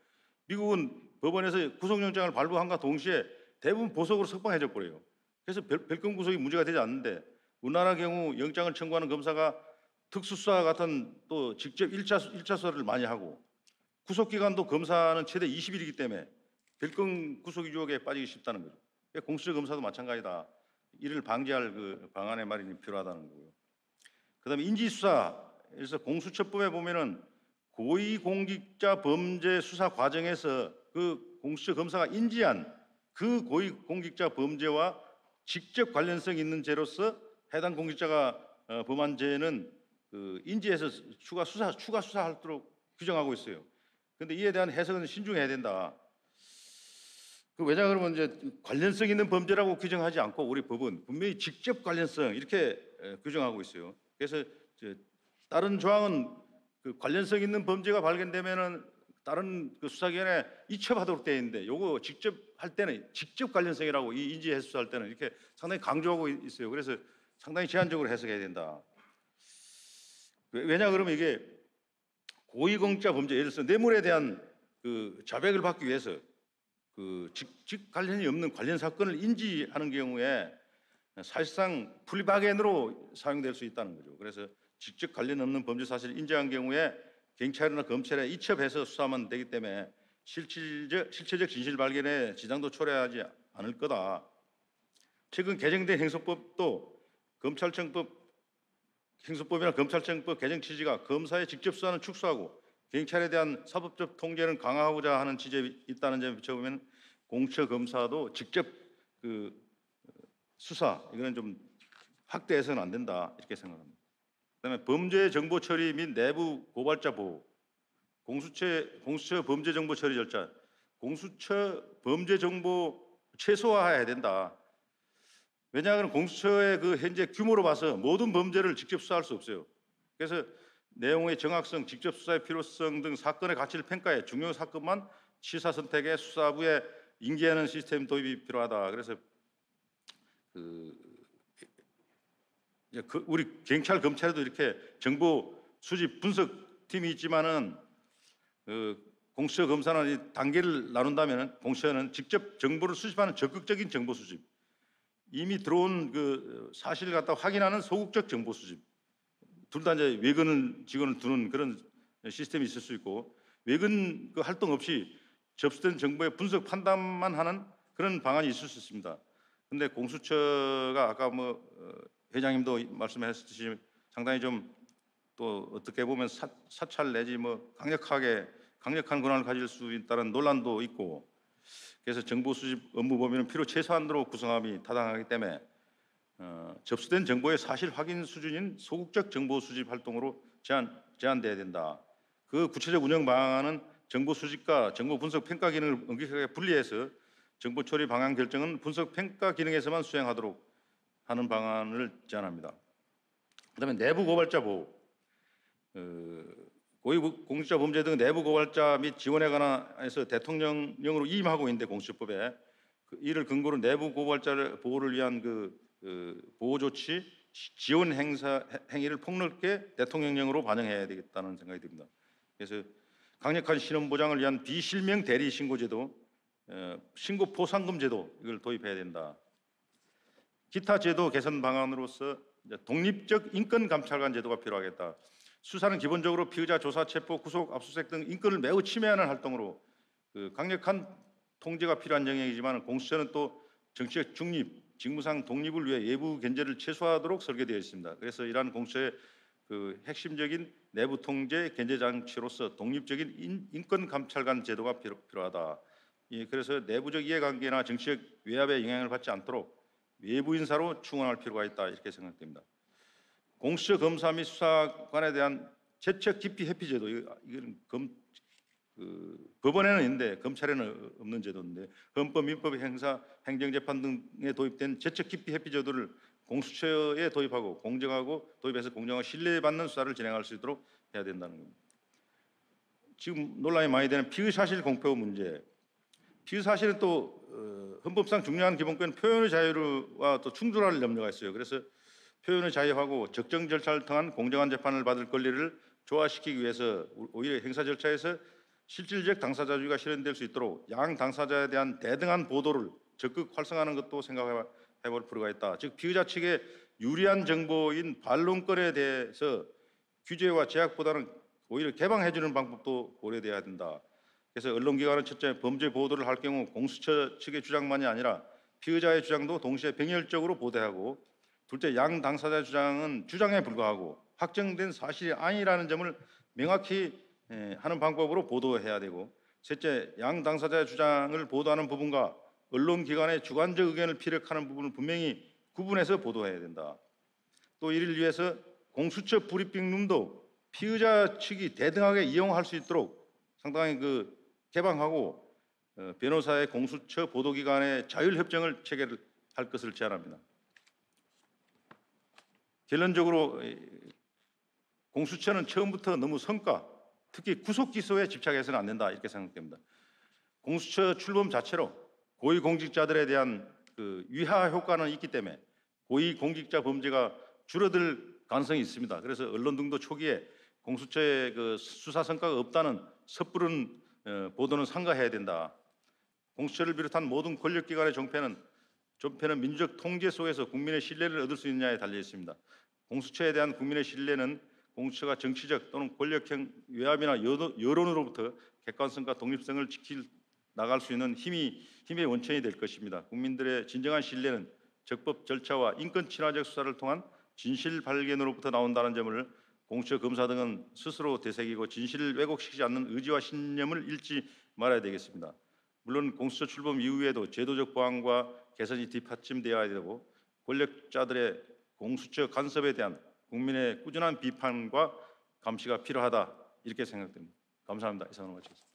미국은 법원에서 구속영장을 발부한과 동시에 대부분 보석으로 석방해져 버려요. 그래서 별, 별건 구속이 문제가 되지 않는데 우리나라 경우 영장을 청구하는 검사가 특수수사 같은 또 직접 1차, 1차 수사를 많이 하고 구속기간도 검사는 최대 20일이기 때문에 별건 구속 유혹에 빠지기 쉽다는 거죠. 그러니까 공수처 검사도 마찬가지다. 이를 방지할 그 방안의 마련이 필요하다는 거고요. 그다음에 인지수사에서 공수처법에 보면은 고위공직자 범죄 수사 과정에서 그 공수처 검사가 인지한 그 고위공직자 범죄와 직접 관련성 있는 죄로서 해당 공직자가 어, 범한 죄는 그 인지해서 추가 수사 추가 수사하도록 규정하고 있어요. 그런데 이에 대한 해석은 신중해야 된다. 그 왜냐 그러면 이제 관련성 있는 범죄라고 규정하지 않고 우리 법은 분명히 직접 관련성 이렇게 규정하고 있어요. 그래서 다른 조항은 그 관련성 있는 범죄가 발견되면은 다른 그 수사기관에 이첩하도록 되어 있는데 요거 직접 할 때는 직접 관련성이라고 인지 해수할 때는 이렇게 상당히 강조하고 있어요. 그래서 상당히 제한적으로 해석해야 된다. 왜냐 그러면 이게 고위공자 범죄 예를 들어서 뇌물에 대한 그 자백을 받기 위해서 그 직직 관련이 없는 관련 사건을 인지하는 경우에 사실상 풀리바겐으로 사용될 수 있다는 거죠. 그래서 직접 관련 없는 범죄 사실을 인지한 경우에 경찰이나 검찰에 이첩해서 수사하면 되기 때문에 실질적, 실체적 진실 발견에 지장도 초래하지 않을 거다. 최근 개정된 행소법도 검찰청법, 행소법이나 검찰청법 개정 취지가 검사의 직접 수사는 축소하고 경찰에 대한 사법적 통제는 강화하고자 하는 지적이 있다는 점에 비춰보면 공처 검사도 직접 그 어, 수사 이거는 좀 확대해서는 안 된다 이렇게 생각합니다. 그다음에 범죄 정보 처리 및 내부 고발자 보호, 공수처 공수처 범죄 정보 처리 절차, 공수처 범죄 정보 최소화해야 된다. 왜냐하면 공수처의 그 현재 규모로 봐서 모든 범죄를 직접 수사할 수 없어요. 그래서 내용의 정확성, 직접 수사의 필요성 등 사건의 가치를 평가해 중요 사건만 취사 선택에 수사부에 인계하는 시스템 도입이 필요하다. 그래서 그, 그 우리 경찰 검찰에도 이렇게 정보 수집 분석 팀이 있지만은 그 공수처 검사는 이 단계를 나눈다면 공수처는 직접 정보를 수집하는 적극적인 정보 수집, 이미 들어온 그 사실을 갖다 확인하는 소극적 정보 수집, 둘다 이제 외근을 직원을 두는 그런 시스템이 있을 수 있고 외근 그 활동 없이 접수된 정보의 분석 판단만 하는 그런 방안이 있을 수 있습니다. 근데 공수처가 아까 뭐 어, 회장님도 말씀하셨듯이 상당히 좀 또 어떻게 보면 사, 찰 내지 뭐 강력하게 강력한 권한을 가질 수 있다는 논란도 있고 그래서 정보 수집 업무 범위는 필요 최소한으로 구성함이 타당하기 때문에 어, 접수된 정보의 사실 확인 수준인 소극적 정보 수집 활동으로 제한, 제한돼야 된다. 그 구체적 운영 방안은 정보 수집과 정보 분석 평가 기능을 엄격하게 분리해서 정보 처리 방향 결정은 분석 평가 기능에서만 수행하도록 하는 방안을 제안합니다. 그다음에 내부 고발자 보호, 어, 고위공직자 범죄 등 내부 고발자 및 지원에 관해서 대통령령으로 임하고 있는데 공수처법에 그 이를 근거로 내부 고발자 보호를 위한 그그 보호 조치 지원 행사 행위를 폭넓게 대통령령으로 반영해야 되겠다는 생각이 듭니다. 그래서 강력한 신원 보장을 위한 비실명 대리 어, 신고 제도, 신고 포상금 제도 이걸 도입해야 된다. 기타 제도 개선 방안으로서 독립적 인권 감찰관 제도가 필요하겠다. 수사는 기본적으로 피의자 조사, 체포, 구속, 압수수색 등 인권을 매우 침해하는 활동으로 그 강력한 통제가 필요한 영역이지만 공수처는 또 정치적 중립, 직무상 독립을 위해 외부 견제를 최소화하도록 설계되어 있습니다. 그래서 이러한 공처의그 핵심적인 내부 통제 견제 장치로서 독립적인 인, 인권 감찰관 제도가 필요, 필요하다. 예, 그래서 내부적 이해관계나 정치적 외압의 영향을 받지 않도록 외부 인사로 충원할 필요가 있다 이렇게 생각됩니다. 공수처 검사 및 수사관에 대한 재척 기피 회피 제도 이건 검, 그 법원에는 있는데 검찰에는 없는 제도인데 헌법, 민법, 행사, 행정재판 등에 도입된 제척 깊이 회피 제도를 공수처에 도입하고 공정하고 도입해서 공정한 신뢰받는 수사를 진행할 수 있도록 해야 된다는 겁니다. 지금 논란이 많이 되는 피의 사실 공표 문제. 피의 사실은 또 어, 헌법상 중요한 기본권 표현의 자유와 또 충돌할 염려가 있어요. 그래서 표현의 자유하고 적정 절차를 통한 공정한 재판을 받을 권리를 조화시키기 위해서 오히려 행사 절차에서 실질적 당사자주의가 실현될 수 있도록 양 당사자에 대한 대등한 보도를 적극 활성화하는 것도 생각해 볼 필요가 있다. 즉 피의자 측의 유리한 정보인 반론권에 대해서 규제와 제약보다는 오히려 개방해 주는 방법도 고려돼야 된다. 그래서 언론기관은 첫째 범죄 보도를 할 경우 공수처 측의 주장만이 아니라 피의자의 주장도 동시에 병렬적으로 보도하고 둘째 양 당사자 주장은 주장에 불과하고 확정된 사실이 아니라는 점을 명확히 예, 하는 방법으로 보도해야 되고 셋째, 양 당사자의 주장을 보도하는 부분과 언론 기관의 주관적 의견을 피력하는 부분을 분명히 구분해서 보도해야 된다. 또 이를 위해서 공수처 브리핑룸도 피의자 측이 대등하게 이용할 수 있도록 상당히 그 개방하고 어, 변호사의 공수처 보도기관의 자율협정을 체결할 것을 제안합니다. 결론적으로 공수처는 처음부터 너무 성과 특히 구속 기소에 집착해서는 안 된다 이렇게 생각됩니다. 공수처 출범 자체로 고위공직자들에 대한 그 위하 효과는 있기 때문에 고위공직자 범죄가 줄어들 가능성이 있습니다. 그래서 언론 등도 초기에 공수처의 그 수사 성과가 없다는 섣부른 어, 보도는 상가해야 된다. 공수처를 비롯한 모든 권력기관의 정패는 존폐는 민족 통제 속에서 국민의 신뢰를 얻을 수 있느냐에 달려 있습니다. 공수처에 대한 국민의 신뢰는 공수처가 정치적 또는 권력형 외압이나 여론으로부터 객관성과 독립성을 지킬 나갈 수 있는 힘이 힘의 원천이 될 것입니다. 국민들의 진정한 신뢰는 적법 절차와 인권 친화적 수사를 통한 진실 발견으로부터 나온다는 점을 공수처 검사 등은 스스로 되새기고 진실을 왜곡시키지 않는 의지와 신념을 잃지 말아야 되겠습니다. 물론 공수처 출범 이후에도 제도적 보완과 개선이 뒷받침되어야 되고 권력자들의 공수처 간섭에 대한 국민의 꾸준한 비판과 감시가 필요하다 이렇게 생각됩니다. 감사합니다. 이상으로 마치겠습니다.